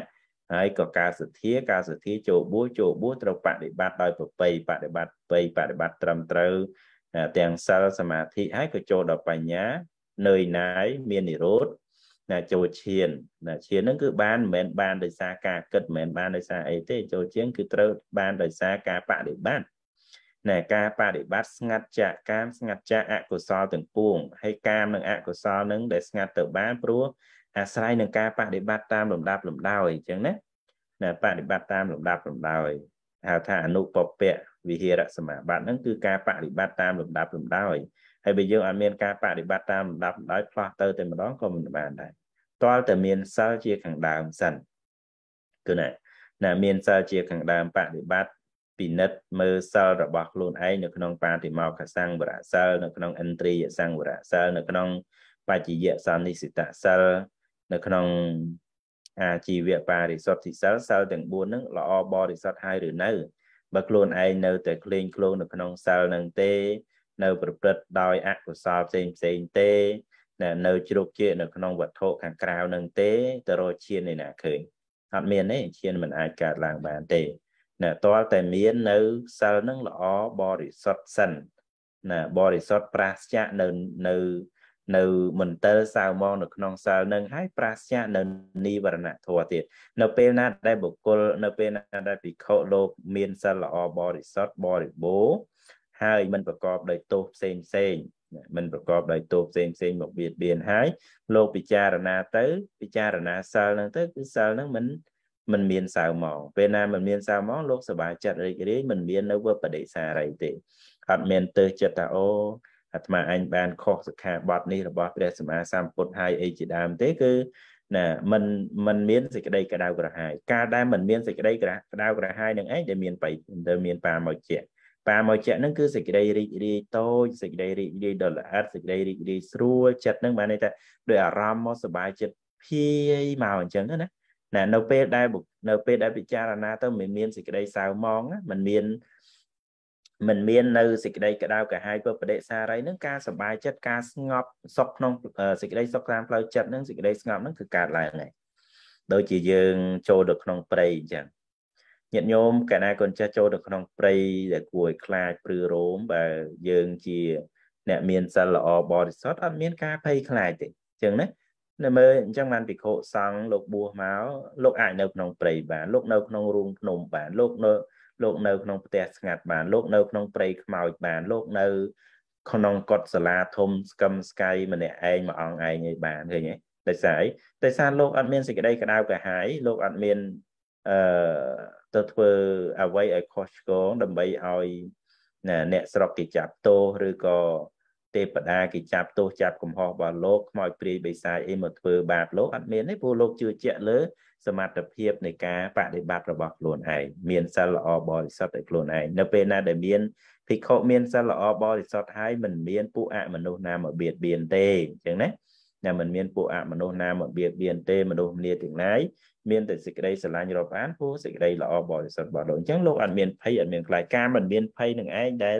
ហើយក៏ការសទ្ធាការសទ្ធាចូលបួសចូលបួសត្រូវបដិបត្តិដោយប្របីបដិបត្តិបីបដិបត្តិត្រឹមត្រូវទាំងសិលសមាធិហើយក៏ចូលដល់បញ្ញានៅណាយមាននិរោធណាចូលឈានណាឈានហ្នឹងគឺបានមិនមែនបានដោយសារការគិតមិនមែនបានដោយសារអីទេចូលឈានគឺត្រូវបានដោយសារការបដិបត្តិណែការបដិបត្តិស្ងាត់ចាកកាមស្ងាត់ចាកអកុសលទាំងពួងហើយកាមនិងអកុសលនឹងដែលស្ងាត់ទៅបានព្រោះអាស្រ័យនឹងការបដិបត្តិតាមលំដាប់លំដោយអញ្ចឹងណាណែបដិបត្តិតាមលំដាប់លំដោយហៅថាអនុពពៈវិហិរសមាបត្តិហ្នឹងគឺការបដិបត្តិតាមលំដាប់លំដោយហើយបើយើងអត់មានការបដិបត្តិតាមលំដាប់លំដោយផ្លាស់ទៅតែម្ដងក៏មិនបានដែរតលតែមានសិលជាខាងដើមសិនគឺណាណាមានសិលជាខាងដើមបដិបត្តិពិនិត្យមើលសិលរបស់ខ្លួនឯងនៅ ក្នុងបាតិមោខសង្វរសិលនៅក្នុងឥន្ទ្រីយសង្វរសិលនៅក្នុងបច្ចយៈសន្និសិតសិលនៅក្នុងអាជីវៈបរិសុទ្ធិសិលសិលទាំង4ហ្នឹងល្អបរិសុទ្ធហើយឬនៅបើខ្លួនឯងនៅតែក្លែងក្លងនៅក្នុងសិលហ្នឹងទេ នៅ ប្រព្រឹត្តដោយអកុសលផ្សេងផ្សេងទេ នៅជ្រុកជានៅក្នុងវត្ថុខាងក្រៅហ្នឹងទេតរឈាននេះណាឃើញអត់មានទេឈានមិនអាចកើតឡើងបានទេណាតលតែមាននៅសិលនឹងល្អបរិសុទ្ធសិនណាបរិសុទ្ធប្រាសចាកនៅនៅនៅមន្ទិលសៅមកនៅក្នុងសាលនឹងហើយប្រាសចាកនៅនីវរណធម៌ទៀតនៅពេលណាដែលបុគ្គលនៅពេលណាដែលភិក្ខុលោកមានសិលល្អបរិសុទ្ធបរិបូរហើយមិនប្រកបដោយទោសផ្សេងផ្សេងមិនប្រកបដោយទោសផ្សេងផ្សេងមកបៀតបៀនហើយលោកពិចារណាទៅពិចារណាសិលនឹងទៅគឺសិលនឹងមិនមិនមានសៅម៉ងពេលណាមិនមានសៅម៉ងលោកសบายចិត្តរីករាយមិនមាននៅវបដិសារីទេអត់មានទើសចិត្តថាអូអាត្មាអញបានខុសសិក្ខាបទនេះរបស់ព្រះសម្មាសម្ពុទ្ធហើយអីជាដើមទេគឺណាมันมันមានសេចក្តីក្តៅក្រហាយការដែលมันមានសេចក្តីក្តៅក្រហាយនឹងឯងដែលមានបៃដែលមានបាមកជាបាមកជានឹងគឺសេចក្តីរីករាយតូចសេចក្តីរីករាយដ៏ល្អិតសេចក្តីរីករាយស្រួលចិត្តនឹងបានន័យថាដោយអារម្មណ៍មកសុបាយចិត្តភាយមកអញ្ចឹងណាណានៅពេលដែលនៅពេលដែលពិចារណាទៅមិនមានសេចក្តីសៅម៉ងមិនមានមិនមាននៅសេចក្តីក្តៅកាហាយពើបដិសារីនឹងការសบายចិត្តការស្ងប់សុខក្នុងសេចក្តីសុខតាមផ្លូវចិត្តនឹងសេចក្តីស្ងប់នឹងគឺកើតឡើងហើយដូចជាយើងចូលទៅក្នុងព្រៃអញ្ចឹងញាតិញោមកាលណាកូនចាស់ចូលទៅក្នុងព្រៃដែលគួរឲ្យខ្លាចព្រឺរោមបើយើងជាអ្នកមាន សិលល្អបរិសុទ្ធអត់មានការភ័យខ្លាចទេអញ្ចឹងណានៅមើលអញ្ចឹងបានភិក្ខុសង្ឃលោកបួសមកលោកអាចនៅក្នុងព្រៃបានលោកនៅក្នុងរូងភ្នំបានលោកនៅលោកនៅក្នុងផ្ទះស្ងាត់បានលោកនៅក្នុងព្រៃខ្មោចបាន លោក នៅ ក្នុងកុដសាលាធំ ស្កឹមស្កៃម្នាក់ឯងមួយអង្គឯងឯងបានឃើញទេដោយសារអីដោយសារលោកអត់មានសេចក្តីក្តៅក្រហាយលោកអត់មានអឺទៅធ្វើអ្វីឲ្យខុសឆ្គងដើម្បីឲ្យអ្នកស្រុកគេចាប់ទោសឬក៏ទេពតាគេចាប់ទោសចាប់កំហុសរបស់លោកខ្មោចព្រាយបិសាចអីមកធ្វើបាបលោកអត់មានទេព្រោះលោកជឿជាក់លើសមត្ថភាពនៃការបដិបត្តិរបស់ខ្លួនឯងមានសិលល្អបរិសុទ្ធឲ្យខ្លួនឯងនៅពេលណាដែលមានភិក្ខុមានសិលល្អបរិសុទ្ធហើយមិនមានពួកអមនុស្សណាមកបៀតបៀនទេអញ្ចឹងណាតែមិនមានពួកអមនុស្សណាមកបៀតបៀនទេមនុស្សម្នាទាំងឡាយមានតែសេចក្តីស្រឡាញ់រាប់អានព្រោះសេចក្តីល្អបរិសុទ្ធរបស់លោកអញ្ចឹងលោកអត់មានភ័យអត់មានខ្លាចការមិនមានភ័យនឹងឯងដែល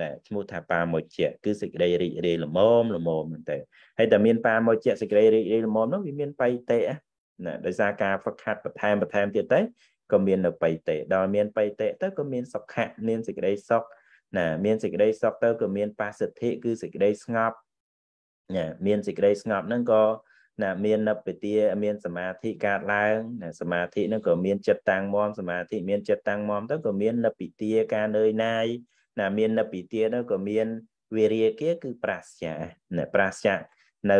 ណែឈ្មោះថាបាមកជាគឺសេចក្តីរីករាយល្មមល្មមតែហើយតែមានបាមកជាសេចក្តីរីករាយល្មមនោះវាមានបៃតេណាដោយសារការហ្វឹកហាត់បន្ថែមបន្ថែមទៀតទៅក៏មាននៅបៃតេដល់មានបៃតេទៅក៏មានសុខៈមានសេចក្តីសុខណាមានសេចក្តីសុខទៅក៏មានបាសិទ្ធិ គឺសេចក្តីស្ងប់ណាមានសេចក្តីស្ងប់ហ្នឹងក៏ណាមាននិព្វទាមានសមាធិកើតឡើងណាសមាធិហ្នឹងក៏មានចិត្តតាំងមមសមាធិមានចិត្តតាំងមមទៅក៏មាននិព្វទាការនឿយណាយណាមាននៅពីទានោះក៏មានវិរិយគាគឺប្រាស្យាណាប្រាស្យានៅ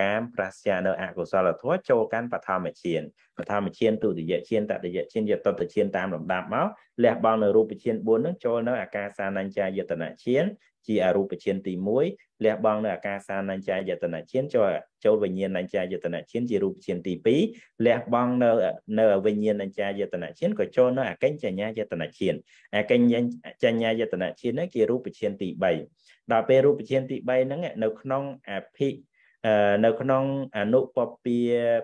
កាមប្រាស្យានៅអកុសលធម៌ចូលកាន់បឋមฌានបឋមឈានទុតិយឈានតតិយឈានយតតឈានតាមលំដាប់មកលះបង់នៅរូបឈាន4ហ្នឹងចូលនៅអាការសានញ្ចាយតនឈានជាអរូបឈានទី1លះបង់នៅអាការសានញ្ចាយតនឈានចូលចូលវិញ្ញាណញ្ចាយតនឈានជារូបឈានទី2លះបង់នៅនៅវិញ្ញាណញ្ចាយតនឈានក៏ចូលនៅអកិញ្ចញ្ញាយតនឈានអកិញ្ចញ្ញាយតនឈានហ្នឹងជារូបឈានទី3ដល់ពេលរូបឈានទី3ហ្នឹងនៅក្នុងអភិនៅក្នុងអនុពពា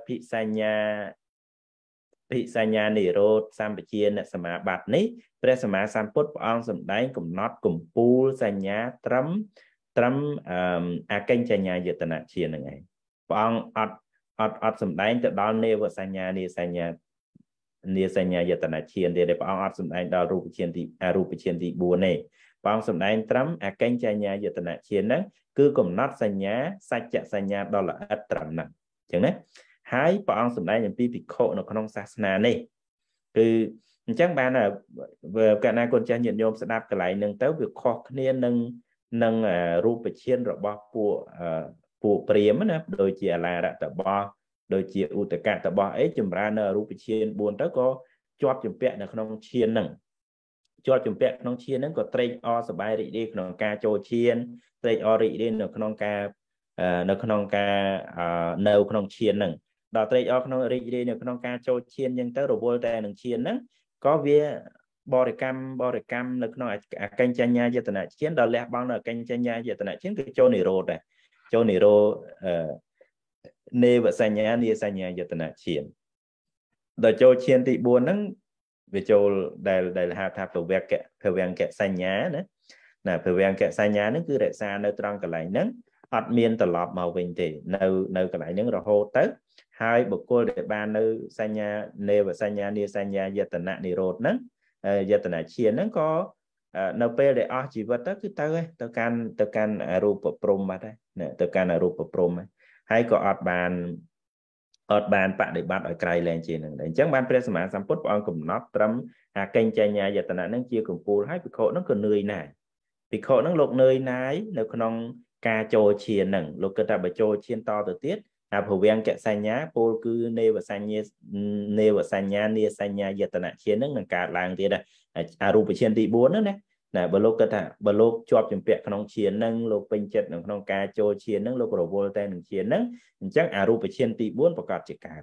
ភិសញ្ញាភិសញ្ញានិរោធសម្បជាអ្នកសមាបត្តិនេះព្រះសម្មាសម្ពុទ្ធព្រះអង្គសម្ដែងកំណត់កំពូលសញ្ញាត្រឹមត្រឹមអកិញ្ចញ្ញាយតនឈានហ្នឹងឯងព្រះអង្គអត់អត់អត់សម្ដែងទៅដល់នេវសញ្ញានិសញ្ញានិសញ្ញាយតនឈានទេព្រះអង្គអត់សម្ដែងដល់រូបឈានទីរូបឈានទី4ទេព្រះអង្គសម្ដែងត្រឹមអកិញ្ចញ្ញាយតនឈានហ្នឹងគឺកំណត់សញ្ញាសច្ចសញ្ញាដល់ល្អិតត្រឹមហ្នឹងអញ្ចឹងណាហើយព្រះអង្គសម្ដែងអំពីភិក្ខុនៅក្នុង សាសនានេះគឺអញ្ចឹងបានកាលណាកូនចាស់ញាតិញោមស្ដាប់កន្លែងហ្នឹងទៅវាខុសគ្នានឹងនឹងរូបឈានរបស់ពួកពួកព្រាមណាដូចជាអលារតបោះដូចជាឧតកតបោះអីចម្រើននៅរូបឈាន4ទៅក៏ជាប់ជំពាក់នៅក្នុងឈានហ្នឹងជាប់ជំពាក់ក្នុងឈានហ្នឹងក៏ត្រេកអរសប្បាយរីករាយក្នុងការចូលឈានត្រេកអររីករាយនៅ ក្នុងការនៅក្នុងការនៅ ក្នុងឈានហ្នឹងដល់ត្រេកអរក្នុងរីករាយនៅក្នុងការចូលឈានអញ្ចឹងទៅរវល់តែនឹងឈានហ្នឹងក៏វា បរិកម្មបរិកម្មនៅក្នុងអកិញ្ចញ្ញាយតនៈឈានដល់លះបង់នៅអកិញ្ចញ្ញាយតនៈឈានគឺចូលនិរោធដែរចូលនិរោអឺនេវសញ្ញានេសញ្ញាយតនៈឈានដល់ចូលឈានទី4ហ្នឹងវាចូលដែលដែលហៅថាពវគ្គពវង្គសញ្ញាណាណាពវង្គសញ្ញាហ្នឹងគឺរក្សានៅត្រង់កន្លែងហ្នឹងអត់មានត្រឡប់មកវិញទេនៅនៅកន្លែងហ្នឹងរហូតទៅហើយបុគ្គលដែលបាននៅសញ្ញានេវសញ្ញានាសញ្ញាយតនៈនិរោធហ្នឹងយតនឈានហ្នឹងក៏នៅពេលដែលអស់ជីវិតទៅគឺទៅទៅកាន់ទៅកាន់រូបព្រំបាត់ហើយទៅកាន់រូបព្រំហើយក៏អត់បានអត់បានបដិបត្តិឲ្យក្រៃលែងជានឹងដែរអញ្ចឹងបានព្រះសម្មាសម្ពុទ្ធព្រះអង្គកំណត់ត្រឹមអាកិញ្ចញ្ញាយតនៈនឹងជាកម្ពូលហើយភិក្ខុនឹងក៏នឿយណាស់ភិក្ខុនឹងលោកនឿយណាយនៅក្នុងការចូលឈាននឹងលោកគិតថាបើចូលឈានតទៅទៀតអភវង្គសញ្ញាពោលគឺនេវសញ្ញានេវសញ្ញានាសញ្ញាយតនឈាននឹងនឹងកើតឡើងទៀតអារូបឈានទី4ហ្នឹងណាណាបើលោកគាត់ថាបើលោកជាប់ចម្ពាក់ក្នុងឈាននឹងលោកពេញចិត្តនៅក្នុងការចូលឈាននឹងលោករវល់តែនឹងឈាននឹងអញ្ចឹងអារូបឈានទី4ប្រកាសជាកើត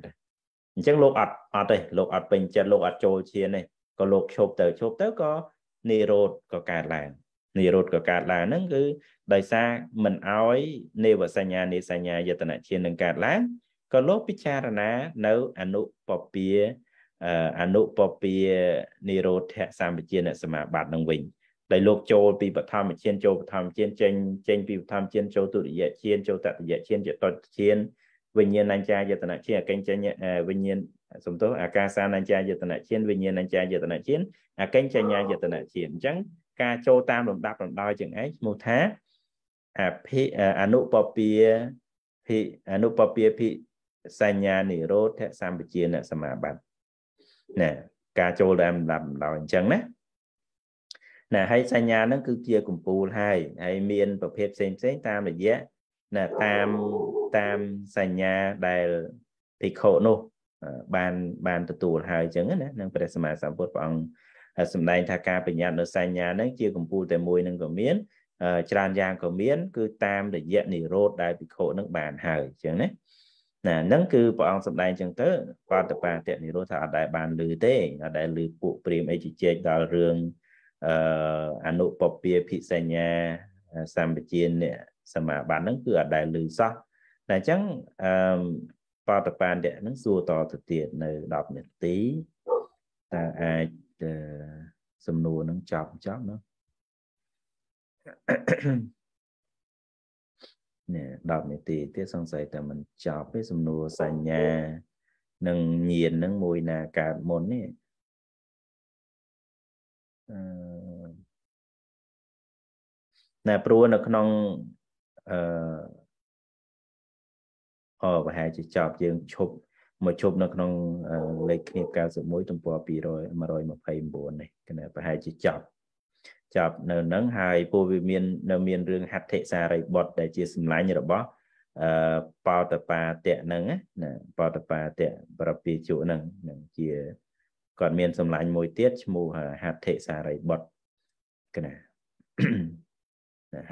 អញ្ចឹងលោកអត់អត់ទេលោកអត់ពេញចិត្តលោកអត់ចូលឈានទេក៏លោកឈប់ទៅឈប់ទៅក៏និរោធក៏កើតឡើងនិរោធក៏កើតឡើងហ្នឹងគឺដោយសារមិនអោយនេវសញ្ញានេសញ្ញាយតនជានឹងកើតឡើងក៏លោកពិចារណានៅអនុពពាអនុពពានិរោធសម្បជានសមាបត្តិនឹងវិញដែលលោកចូលពីបឋមជាចូលបឋមជាចេញចេញពីបឋមជាចូលទុតិយជាចូលតតិយជាចតុតជាវិញ្ញាណัญចាយតនជាអកិញ្ចញ្ញវិញ្ញាណសំទោសអាកាសានัญចាយតនជាវិញ្ញាណัญចាយតនជាអកិញ្ចញ្ញយតនជាអញ្ចឹងការចូលតាមលំដាប់លំដោយជាងឯងឈ្មោះថាអភិអនុពពាភិអនុពពាភិសញ្ញានិរោធសម្បជាអ្នកសមាបត្តិណាការចូលតាមលំដាប់លំដោយអញ្ចឹងណាណាហើយសញ្ញាហ្នឹង គឺជាកម្ពូលហើយហើយមាន ប្រភេទផ្សេងផ្សេងតាមរយៈណាតាមតាមសញ្ញាដែលភិក្ខុនោះ បានបានទទួលហើយអញ្ចឹងណានឹងព្រះសម្មាសម្ពុទ្ធព្រះអង្គសម្ដែងថាការបញ្ញត្តិនៅសញ្ញាហ្នឹងជាកម្ពុជាតែមួយនឹងក៏មានច្រើនយ៉ាងក៏មានគឺតាមរយៈនិរោធដែលភិក្ខុនឹងបានហើយអញ្ចឹងណាណាហ្នឹងគឺព្រះអង្គសម្ដែងអញ្ចឹងទៅបតបាតនិរោធថាអត់ដែលបានឮទេអត់ដែលឮពួកព្រាមអីជជែកដល់រឿងអឺអនុពពាភិសញ្ញាសម្បជានិសមាបត្តិហ្នឹងគឺអត់ដែលឮសោះតែអញ្ចឹងអឺបតបាតៈហ្នឹងសួរតទៅទៀតនៅ10នាទីតើអាចសំណួរនឹងចប់ចប់ណានេះ10នាទីទៀតសង្ស័យតែមិនចប់ទេសំណួរសញ្ញានឹងញៀននឹងមួយណាកើតមុននេះអឺណែព្រោះនៅក្នុងអឺអប្រហែលជាចប់យើងឈប់មកជប់នៅក្នុងលេខគ្នា91ទំព័រ229នេះគណៈប្រហែលជាចប់ចប់នៅនឹងហើយពួកវាមាន នៅមានរឿងហត្ថិសារីបុត្រដែលជាសម្លាញ់របស់អឺបោតបាតៈហ្នឹងណាបោតបាតៈប្រពៃជក់ហ្នឹងនឹងជាគាត់មាន សម្លាញ់មួយទៀតឈ្មោះហត្ថិសារីបុត្រគណៈ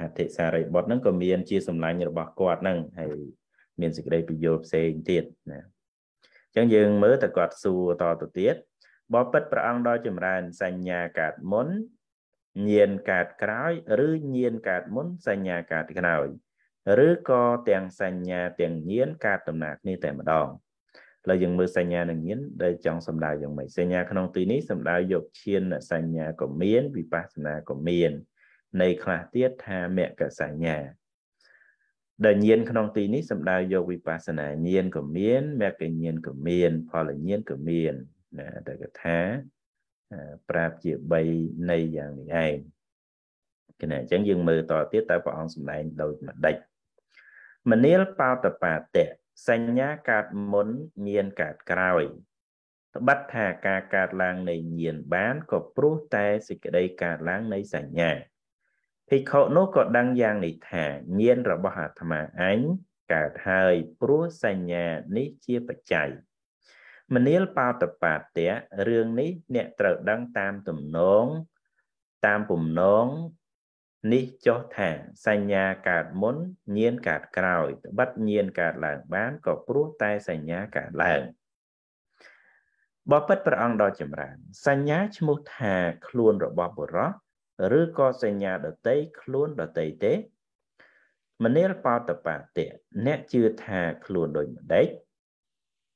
ហត្ថិសារីបុត្រហ្នឹងក៏មានជាសម្លាញ់របស់គាត់ហ្នឹងហើយមានសេចក្តីពយល់ផ្សេងទៀតណាចឹងយើងមើលតើគាត់សួរតទៅទៀតបបិទ្ធព្រះអង្គដ៏ចម្រើនសញ្ញាកាតមុនញៀនកាតក្រោយឬញៀនកាតមុនសញ្ញាកាតក្រោយឬក៏ទាំងសញ្ញាទាំងញៀនកាតដំណាគ្នាតែម្ដងឥឡូវយើងមើលសញ្ញានិងញៀនដែលចង់សម្ដៅយ៉ាងម៉េចសញ្ញាក្នុង ទីនេះសម្ដៅយកឈាន សញ្ញាក៏មានវិបស្សនាក៏មាន នៃខ្លះទៀតថាមគ្គសញ្ញាដែលញាណក្នុងទីនេះសំដៅយកវិបស្សនាញាណក៏មានមគ្គញាណក៏មាន ផលញាណក៏មានណាតែកថាប្រាប់ជា3នៃយ៉ាងនេះឯងគណៈអញ្ចឹងយើងមើលតទៀតតើព្រះអង្គសម្ដែងដោយម្ដេចមនាលបោតបាតៈសញ្ញាកើតមុនញាណកើតក្រោយត្បិតថាការកើតឡើងនៃញាណបានក៏ព្រោះតែសេចក្តីកើតឡើងនៃសញ្ញាភិក្ខុនោះក៏ដឹងយ៉ាងនេះថាញាណរបស់អាត្មាអញកើតហើយព្រោះសញ្ញានេះជាបច្ច័យមនាលបោតបាតៈរឿងនេះអ្នកត្រូវដឹងតាមទំនង តាមពំនងនេះចុះថាសញ្ញាកើតមុនញៀនកើតក្រោយត្បិតញៀនកើតឡើងបានក៏ព្រោះតែសញ្ញាកើតឡើងបបិទ្ធព្រះអង្គដ៏ចម្រើនសញ្ញាឈ្មោះថាខ្លួនរបស់បុរសឬក៏សញ្ញាដតីខ្លួនដតីទេ មនាលបតបាតិអ្នកជឿថាខ្លួនដូចម្ដេច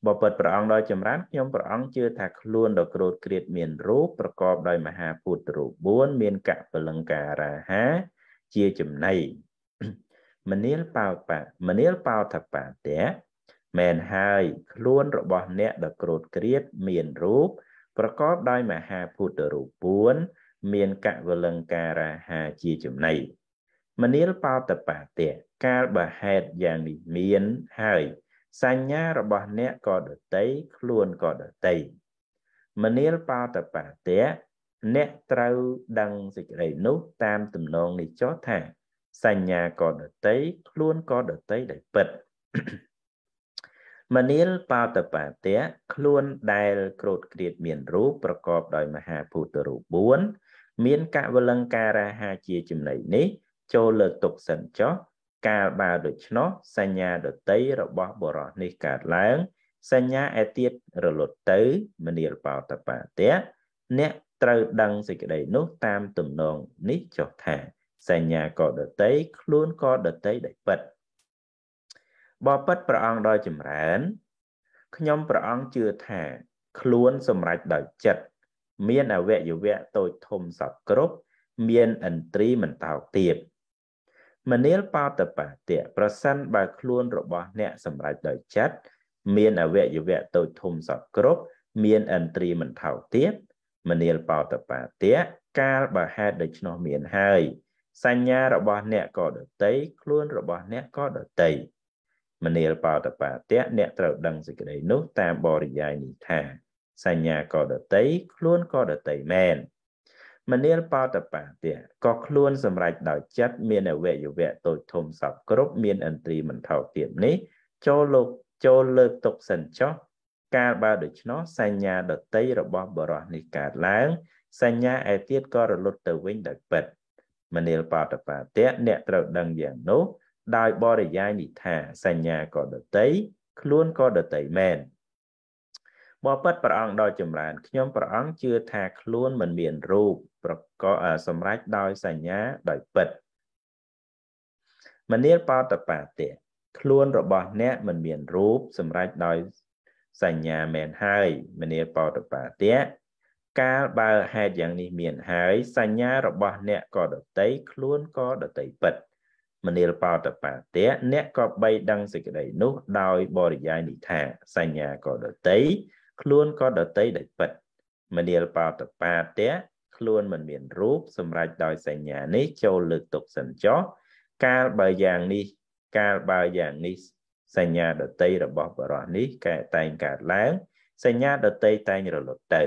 បបិទ្ធព្រះអង្គដោយចម្រើនខ្ញុំព្រះអង្គជឿថាខ្លួនដ៏ក្រោតក្រៀតមានរូបប្រកបដោយមហាពុទ្ធរូប4មានកពលង្ការាហា ជាចំណៃមនាលបោបមនាលបោថបាតៈមែនហើយខ្លួនរបស់អ្នកដ៏ក្រោតក្រៀតមានរូបប្រកបដោយមហាពុទ្ធរូប4មានកវលង្ការាហាជាចំណៃមនាលបោតបាទៈកាលបើហេតុយ៉ាងនេះមានហើយសញ្ញារបស់អ្នកក៏ដតីខ្លួនក៏ដតីមនាលបោតបាទៈអ្នកត្រូវដឹងសេចក្តីនោះតាមទំនងនេះចោះថាសញ្ញាក៏ដតីខ្លួនក៏ដតីដែលពិត មនាលបោតបាទៈខ្លួនដែលក្រោតក្រៀតមានរូបប្រកបដោយមហាភូតរូប4មានកវលង្ការាហាជាចំណីនេះ ចូលលើទុកសិនចោះកាលបើដូច្នោះសញ្ញាដតីរបស់បរោះនេះកើតឡើង សញ្ញាឯទៀតរលត់ទៅមនាលបោតបាទៈអ្នកត្រូវដឹងសេចក្តីនោះតាមទំនងនេះចុះថា សញ្ញាក៏ដតីខ្លួនក៏ដតីដែលពិតបបិទ្ធព្រះអង្គដោយចម្រើនខ្ញុំព្រះអង្គជឿថា ខ្លួនសម្រេចដោយចិត្តមានអវយវៈតូចធំសពគ្រប់មានឥន្ទ្រីមិនតោកទៀបមនាលបតបតិប្រសិនបើខ្លួនរបស់អ្នកសម្រេចដោយចិត្តមានអវយវៈតូចធំសពគ្រប់មានឥន្ទ្រីមិនថោកទៀតមនាលបតបាទៈកាលបើហេតុដូច្នោះមានហើយ សញ្ញារបស់អ្នកក៏ដតីខ្លួនរបស់អ្នកក៏ដតីមនាលបតបាទៈអ្នកត្រូវដឹងសេចក្តីនោះតាមបរិយាយនេះថាសញ្ញាក៏ដតីខ្លួនក៏ដតីមែនមនាលបតបាទៈក៏ខ្លួនសម្រេចដោយចិត្តមានអវយវៈតូចធំសពគ្រប់មានឥន្ទ្រីមិនថោកទៀតនេះ ចូលលោកចូលលើកទុកសិនចុះកាលបើដូច្នោះសញ្ញាដតីរបស់បរោះនេះកើតឡើង សញ្ញាឯទៀតក៏រលត់ទៅវិញដោយពិត មនាលបតបាទៈអ្នកត្រូវដឹងយ៉ាងនោះដោយបរិយាយនេះថាសញ្ញាក៏ដតីខ្លួនក៏ដតីមែនបបិទ្ធព្រះអង្គដ៏ចម្រើនខ្ញុំព្រះអង្គជឿថាខ្លួនមិនមានរូបប្រកបសម្រេចដោយសញ្ញាដោយពិត មនាលបតបាតិខ្លួនរបស់អ្នកមិនមានរូបសម្រេចដោយសញ្ញាមែនហើយមនាលបតបាតិកាលបើហេតុយ៉ាងនេះមានហើយសញ្ញារបស់អ្នកក៏ដតីខ្លួនក៏ដតីពិត មនាលបតបាតៈអ្នកក៏បីដឹងសេចក្តីនោះដោយបរិយាយនេះថាសញ្ញាក៏ដតីខ្លួនក៏ដតីដោយពិតមនាលបតបាទៈខ្លួនមិនមានរូបសម្រេចដោយសញ្ញានេះចូលលើកទុកសិនចោះកាលបើយ៉ាងនេះកាលបើយ៉ាងនេះសញ្ញាដតីរបស់បរោះនេះកែតែងកើតឡើងសញ្ញាដតីតែងរលត់ទៅ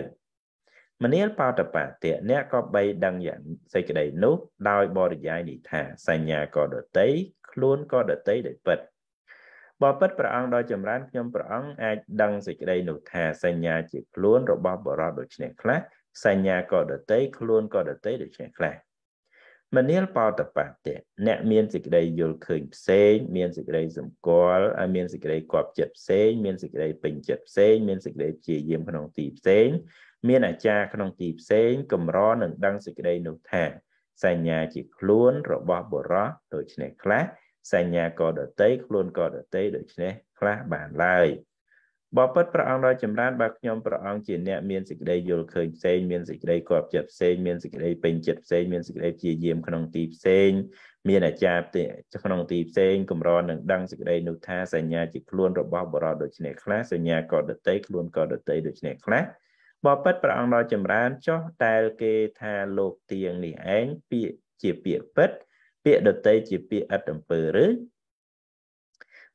មនាលបតបាទៈអ្នកក៏បីដឹងយ៉ាងសេចក្តីនោះដោយបរិយាយនេះថាសញ្ញាក៏ដតីខ្លួនក៏ដតីដោយពិតបើពិតព្រះអង្គដ៏ចម្រើនខ្ញុំព្រះអង្គអាចដឹងសេចក្តីនោះថាសញ្ញាជាខ្លួនរបស់បរិបដូច្នេះខ្លះសញ្ញាក៏ដតីខ្លួនក៏ដតីដូច្នេះខ្លះមនាលបោតបតិអ្នកមានសេចក្តីយល់ឃើញផ្សេងមានសេចក្តីសម្គាល់ហើយមានសេចក្តីគប់ចិត្តផ្សេងមានសេចក្តីពេញចិត្តផ្សេងមានសេចក្តីព្យាយាមក្នុងទីផ្សេងមានអាចារ្យក្នុងទីផ្សេងកម្រនឹងដឹងសេចក្តីនោះថាសញ្ញាជាខ្លួនរបស់បុរសដូច្នេះខ្លះសញ្ញាក៏ដតីខ្លួនក៏ដតីដូច្នេះខ្លះបានឡើយបើពិតព្រះអង្គដ៏ចម្រើនបើខ្ញុំព្រះអង្គជាអ្នកមានសេចក្តីយល់ឃើញផ្សេង មានសេចក្តីគប់ចិត្តផ្សេងមានសេចក្តីពេញចិត្តផ្សេងមានសេចក្តីព្យាយាមក្នុងទីផ្សេងមានអាចារ្យក្នុងទីផ្សេងកម្រនឹងដឹងសេចក្តីនោះថាសញ្ញាជាខ្លួនរបស់បរិបដូច្នេះខ្លះសញ្ញាក៏ដតីខ្លួនក៏ដតីដូច្នេះខ្លះបើពិតព្រះអង្គដ៏ចម្រើនចោះតែលគេថាលោកទៀងនេះឯងពាក្យជាពាក្យពិតពាក្យដតីជាពាក្យឥតអំពើឬ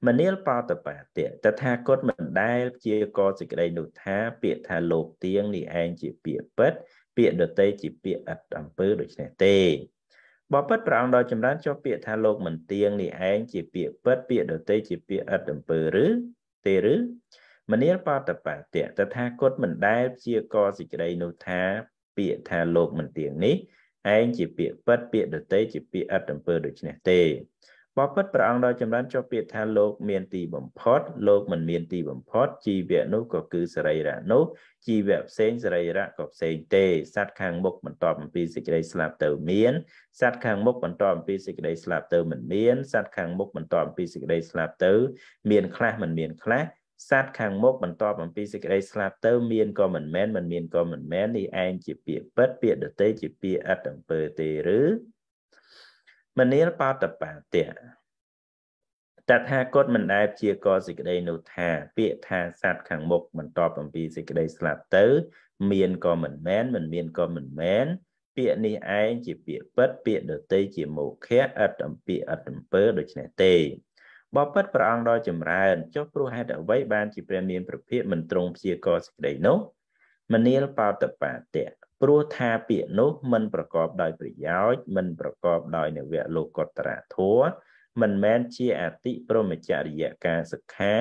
មនាលបតបាតិតថាគតមិនដែល ជាកសេចក្តីនោះថាពាក្យថាលោកទៀងនេះឯងជាពាក្យពិតពាក្យដតីជាពាក្យឥតអំពើដូច្នេះទេបបិទ្ធព្រះអង្គដ៏ចម្រើនចុះពាក្យថាលោកមិនទៀងនេះឯងជាពាក្យពិតពាក្យដតីជាពាក្យឥតអំពើឬទេឬមនាលបតបាតិតថាគតមិនដែលជាកសេចក្តីនោះថាពាក្យថាលោកមិនទៀងនេះឯងជាពាក្យពិតពាក្យដតីជាពាក្យអត្តអំពើដូច្នេះទេបបិទ្ធព្រះអង្គដ៏ចម្រើនចុះពាក្យថាលោកមានទីបំផុតលោកមិនមានទីបំផុតជីវៈនោះក៏គឺសរីរៈនោះជីវៈផ្សេងសរីរៈក៏ផ្សេងទេសត្វខាងមុខបន្ទាប់អំពីសេចក្តីស្លាប់ទៅមាន សត្វខាងមុខបន្ទាប់អំពីសេចក្តីស្លាប់ទៅមិនមាន សត្វខាងមុខបន្ទាប់អំពីសេចក្តីស្លាប់ទៅ មានខ្លះមិនមានខ្លះសត្វខាងមុខបន្ទាប់អំពីសេចក្តីស្លាប់ទៅមានក៏មិនមែនមិនមានក៏មិនមែននេះឯងជាពាក្យពិតពាក្យដតេជាពាក្យអត់អំពើទេឬមនាលបតបាទៈតថាគតមិនដែលជាកសេចក្តីនោះថាពាក្យថាសត្វខាងមុខបន្ទាប់អំពីសេចក្តីស្លាប់ទៅមានក៏មិនមែនមិនមានក៏មិនមែនពាក្យនេះឯងជាពាក្យពិតពាក្យដតេជាមោឃៈអត់អំពីអត់អំពើដូច្នេះទេបបិទ្ធព្រះអង្គដ៏ចម្រើនចុះព្រោះហេតុអ្វីបានជាព្រះមានប្រភិយមិនទ្រង់ព្យាករសេចក្តីនោះ មនាលបោតបាទៈព្រោះថាពាក្យនោះមិនប្រកបដោយប្រយោជន៍មិនប្រកបដោយនិវៈលោកតរធัวមិនមែនជាអតិព្រមចរិយកាសិក្ខា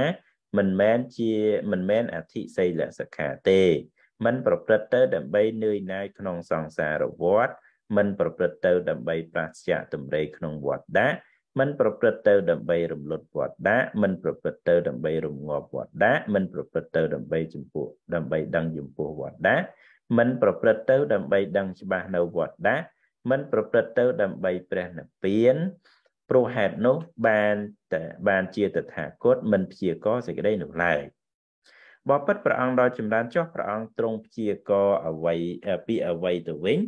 មិនមែនជាមិនមែនអធិសីលសិក្ខាទេមិនប្រព្រឹត្តទៅដើម្បីនឿយណាយក្នុងសង្សារវដ្តមិនប្រព្រឹត្តទៅដើម្បីប្រាស្យៈតម្រៃក្នុងវត្តដាក់មិនប្រព្រឹត្តទៅដើម្បីរំលត់វត្តដាក់មិនប្រព្រឹត្តទៅ ដើម្បីរងាប់វត្តដាក់មិនប្រព្រឹត្តទៅដើម្បីចំពោះដើម្បីដឹងចំពោះវត្តដាក់មិនប្រព្រឹត្តទៅដើម្បីដឹងច្បាស់នៅវត្តដាក់មិនប្រព្រឹត្តទៅដើម្បីព្រះនិព្វានព្រោះហេតុនោះបានតែបានជាតថាគតមិនព្យាករសេចក្តីនោះឡើយបបិទ្ធព្រះអង្គដល់ចម្រើនចុះព្រះអង្គទ្រង់ព្យាករអវ័យពីអវ័យទៅវិញ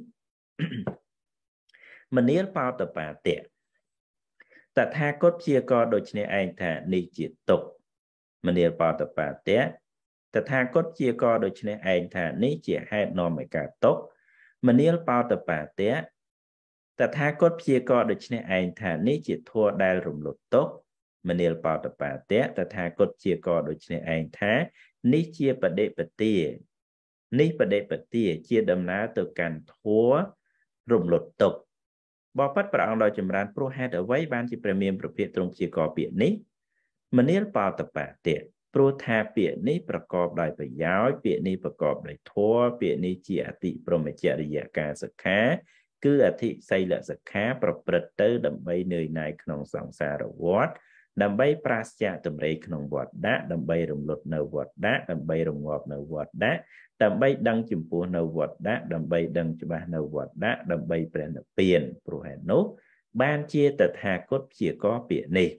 មនាលបោតបាតិតថាគតព្យាករដូចនេះឯងថានេះជាទុក មនាលបតបាទៈតថាគតព្យាករដូចនេះឯងថានេះជាហេតុនាំឲ្យកើតទុកមនាលបតបាទៈតថាគតព្យាករដូចនេះឯងថានេះជាធัวដែលរំលត់ទុកមនាលបតបាទៈតថាគតព្យាករដូចនេះឯងថានេះជាបដិបទានេះបដិបទាជាដំណើរទៅកាន់ធัวរំលត់ទុក្ខបបិទ្ធព្រះអង្គដ៏ចម្រើនព្រោះហេតុអ្វីបានជាព្រះមានប្រភេទទ្រង់ជាកពាក្យនេះមនាលបោតបៈតិព្រោះថាពាក្យនេះប្រកបដោយប្រយោជន៍ពាក្យនេះប្រកបដោយធម៌ពាក្យនេះជាអតិព្រមចរិយាការសិក្ខាគឺអធិសីលសិក្ខាប្រព្រឹត្តទៅដើម្បីនឿយណាយក្នុងសង្សារវដ្តដើម្បីប្រាសជាតម្រៃក្នុងវត្តដាក់ដើម្បី រំលត់នៅវត្តដាក់ដើម្បីរងាប់នៅវត្តដាក់ដើម្បីដឹងចំពោះនៅវត្តដាក់ដើម្បីដឹងច្បាស់នៅវត្តដាក់ដើម្បីព្រះនិព្វានព្រោះហេតុនោះបានជាតថាគតជាកពាក្យនេះ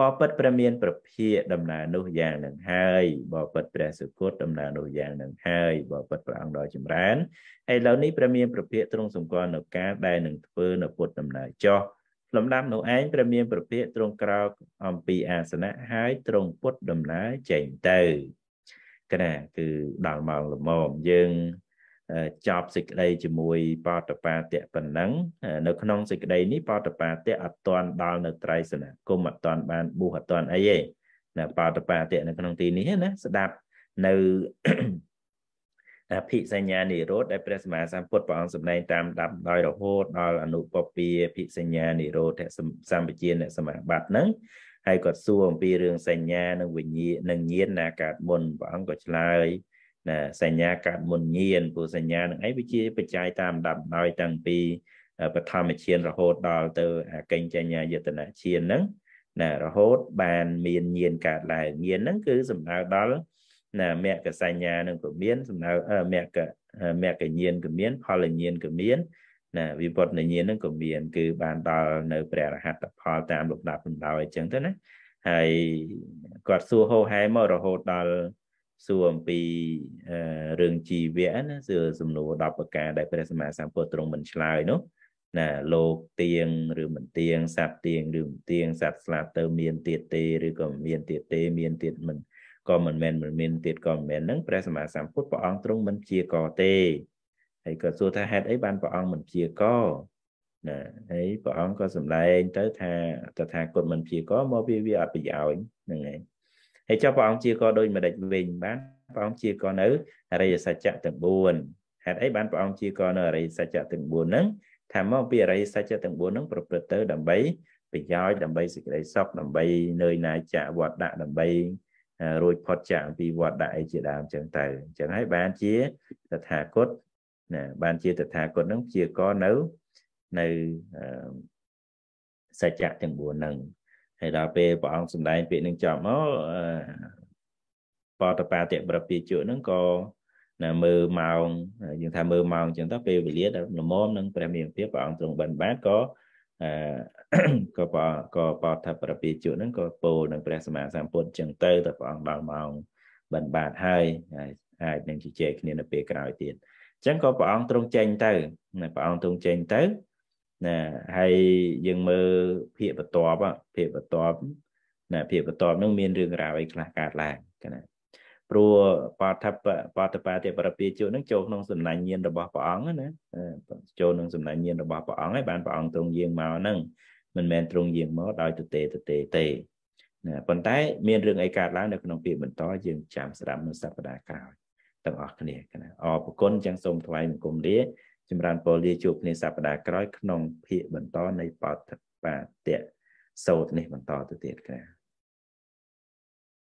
បបិទ្ធព្រះមានប្រភាដំណើរនោះយ៉ាងនឹងហើយបបិទ្ធព្រះសុគតដំណើរនោះយ៉ាងនឹងហើយបបិទ្ធព្រះអង្គដ៏ចម្រើនឥឡូវនេះព្រះមានប្រភាទ្រង់សម្គាល់នៅការដែលនឹងធ្វើនៅពុទ្ធដំណើរចោះលំដាប់នោះឯងព្រះមានប្រភេទទ្រង់ក្រោកអំពីអាសនៈហើយទ្រង់ពុតដំណើរចេញទៅគណៈគឺដល់ម៉ោងល្មមយើងចប់សេចក្តីជាមួយបតបាតៈប៉ុណ្ណឹងនៅក្នុងសេចក្តីនេះបតបាតៈអត់តាន់ដល់នៅត្រៃសនគមអត់តាន់បានបុះអត់តាន់អីទេណាបតបាតៈនៅក្នុងទីនេះណាស្ដាប់នៅភិសញ្ញានិរោធដែលព្រះសម្មាសម្ពុទ្ធព្រះអង្គសម្ដែងតាមដាប់ដោយរហូតដល់អនុពពាភិសញ្ញានិរោធសម្បជាអ្នកសមាបត្តិហ្នឹងហើយគាត់សួរអំពីរឿងសញ្ញានិងវិញ្ញាណនិងញាណណាកើតមុនព្រះអង្គក៏ឆ្លើយណាសញ្ញាកើតមុនញាណព្រោះសញ្ញានឹងអីវាជាបច្ច័យតាមដាប់ដោយតាំងពីបឋមឈានរហូតដល់ទៅអកិញ្ចញ្ញាយតនឈានហ្នឹងណារហូតបានមានញាណកើតឡើងញាណហ្នឹងគឺសំដៅដល់ណាមគ្គសញ្ញានឹងក៏មានសំដៅមគ្គមគ្គញានក៏មាន ផលញានក៏មានណាវិពត្តញាននឹងក៏មាន គឺបានដល់នៅព្រះរហត្តផលតាមលំដាប់លំដោយអញ្ចឹងទៅណាហើយគាត់សួរហោហែមករហូតដល់សួរអំពីរឿងជីវៈណាសួរសំណួរ10ប្រការដែលព្រះសម្មាសម្ពុទ្ធទ្រង់មិនឆ្លើយនោះណាលោកទៀងឬមិនទៀងសត្វទៀងឬមិនទៀងសត្វស្លាប់ទៅមានទៀតទេឬក៏មានទៀតទេ មានទៀតមិនក៏មិនមែនមិនមានទៀតក៏មិនមែននឹងព្រះសម្មាសម្ពុទ្ធព្រះអង្គទ្រង់មិនព្យាករទេហើយក៏សួរថាហេតុអីបានព្រះអង្គមិនព្យាករណាហើយព្រះអង្គក៏សម្ដែងទៅថាតថាគតមិនព្យាករមកវាវាអត់ប្រយោជន៍ហ្នឹងហើយហើយចុះព្រះអង្គព្យាករដោយមិនដេចវិញបានព្រះអង្គព្យាករនៅអរិយសច្ចៈទាំង4ហេតុអីបានព្រះអង្គព្យាករនៅអរិយសច្ចៈទាំង4ហ្នឹងថាមកពីអរិយសច្ចៈទាំង4ហ្នឹងប្រព្រឹត្តទៅដើម្បីប្រយោជន៍ដើម្បីសេចក្តីសុខដើម្បីនឿយណាយចាក់វត្តដាក់ដើម្បីរួចផុតចាកពីវត្តដាក់អីជាដើមចឹងទៅអញ្ចឹងហើយ បានជាតថាគតណា បានជាតថាគតនឹងព្យាករនៅនៅសច្ចៈទាំង4ហ្នឹងហើយដល់ពេលព្រះអង្គសម្ដែងពាក្យនឹងចប់មកបតបាតិប្រពាជក់ហ្នឹងក៏ណាមើលម៉ោងយើងថាមើលម៉ោងអញ្ចឹងទៅពេលវេលាដល់ល្មមនឹងព្រះមានភាពព្រះអង្គទ្រង់បិណ្ឌបាតក៏ក៏បក៏បថាប្រពីជក់ហ្នឹងក៏ពោនឹងព្រះសម្មាសម្ពុទ្ធចឹងទៅតែព្រះអង្គដល់ម៉ោងបិណ្ឌបាតហើយអាចនឹងជជែកគ្នានៅពេលក្រោយទៀតអញ្ចឹងក៏ព្រះអង្គទ្រង់ចេញទៅព្រះអង្គទ្រង់ចេញទៅណាហើយយើងមើលភាកបន្ទាប់ភាកបន្ទាប់ណាភាកបន្ទាប់នឹងមានរឿងរ៉ាវអីខ្លះកើតឡើងណាព្រោះបតបបតបាតិប្រពាជុនឹងចូលក្នុងសំណាញ់ញាណរបស់ព្រះអង្គណាចូលក្នុងសំណាញ់ញាណរបស់ព្រះអង្គហើយបានព្រះអង្គទ្រង់យាងមកហ្នឹងមិនមែនទ្រង់យាងមកដោយទទេទទេទេណាប៉ុន្តែមានរឿងអីកើតឡើងនៅក្នុងពាក្យបន្ត យើងចាំស្ដាប់នៅសប្ដាហ៍ក្រោយទាំងអស់គ្នាណាអរគុណចឹងសូមថ្លែងបង្គំលាចម្រើនពរលាជួបគ្នាសប្ដាហ៍ក្រោយក្នុងភាគបន្តនៃបទបាទសោតនេះបន្តទៅទៀតគ្នា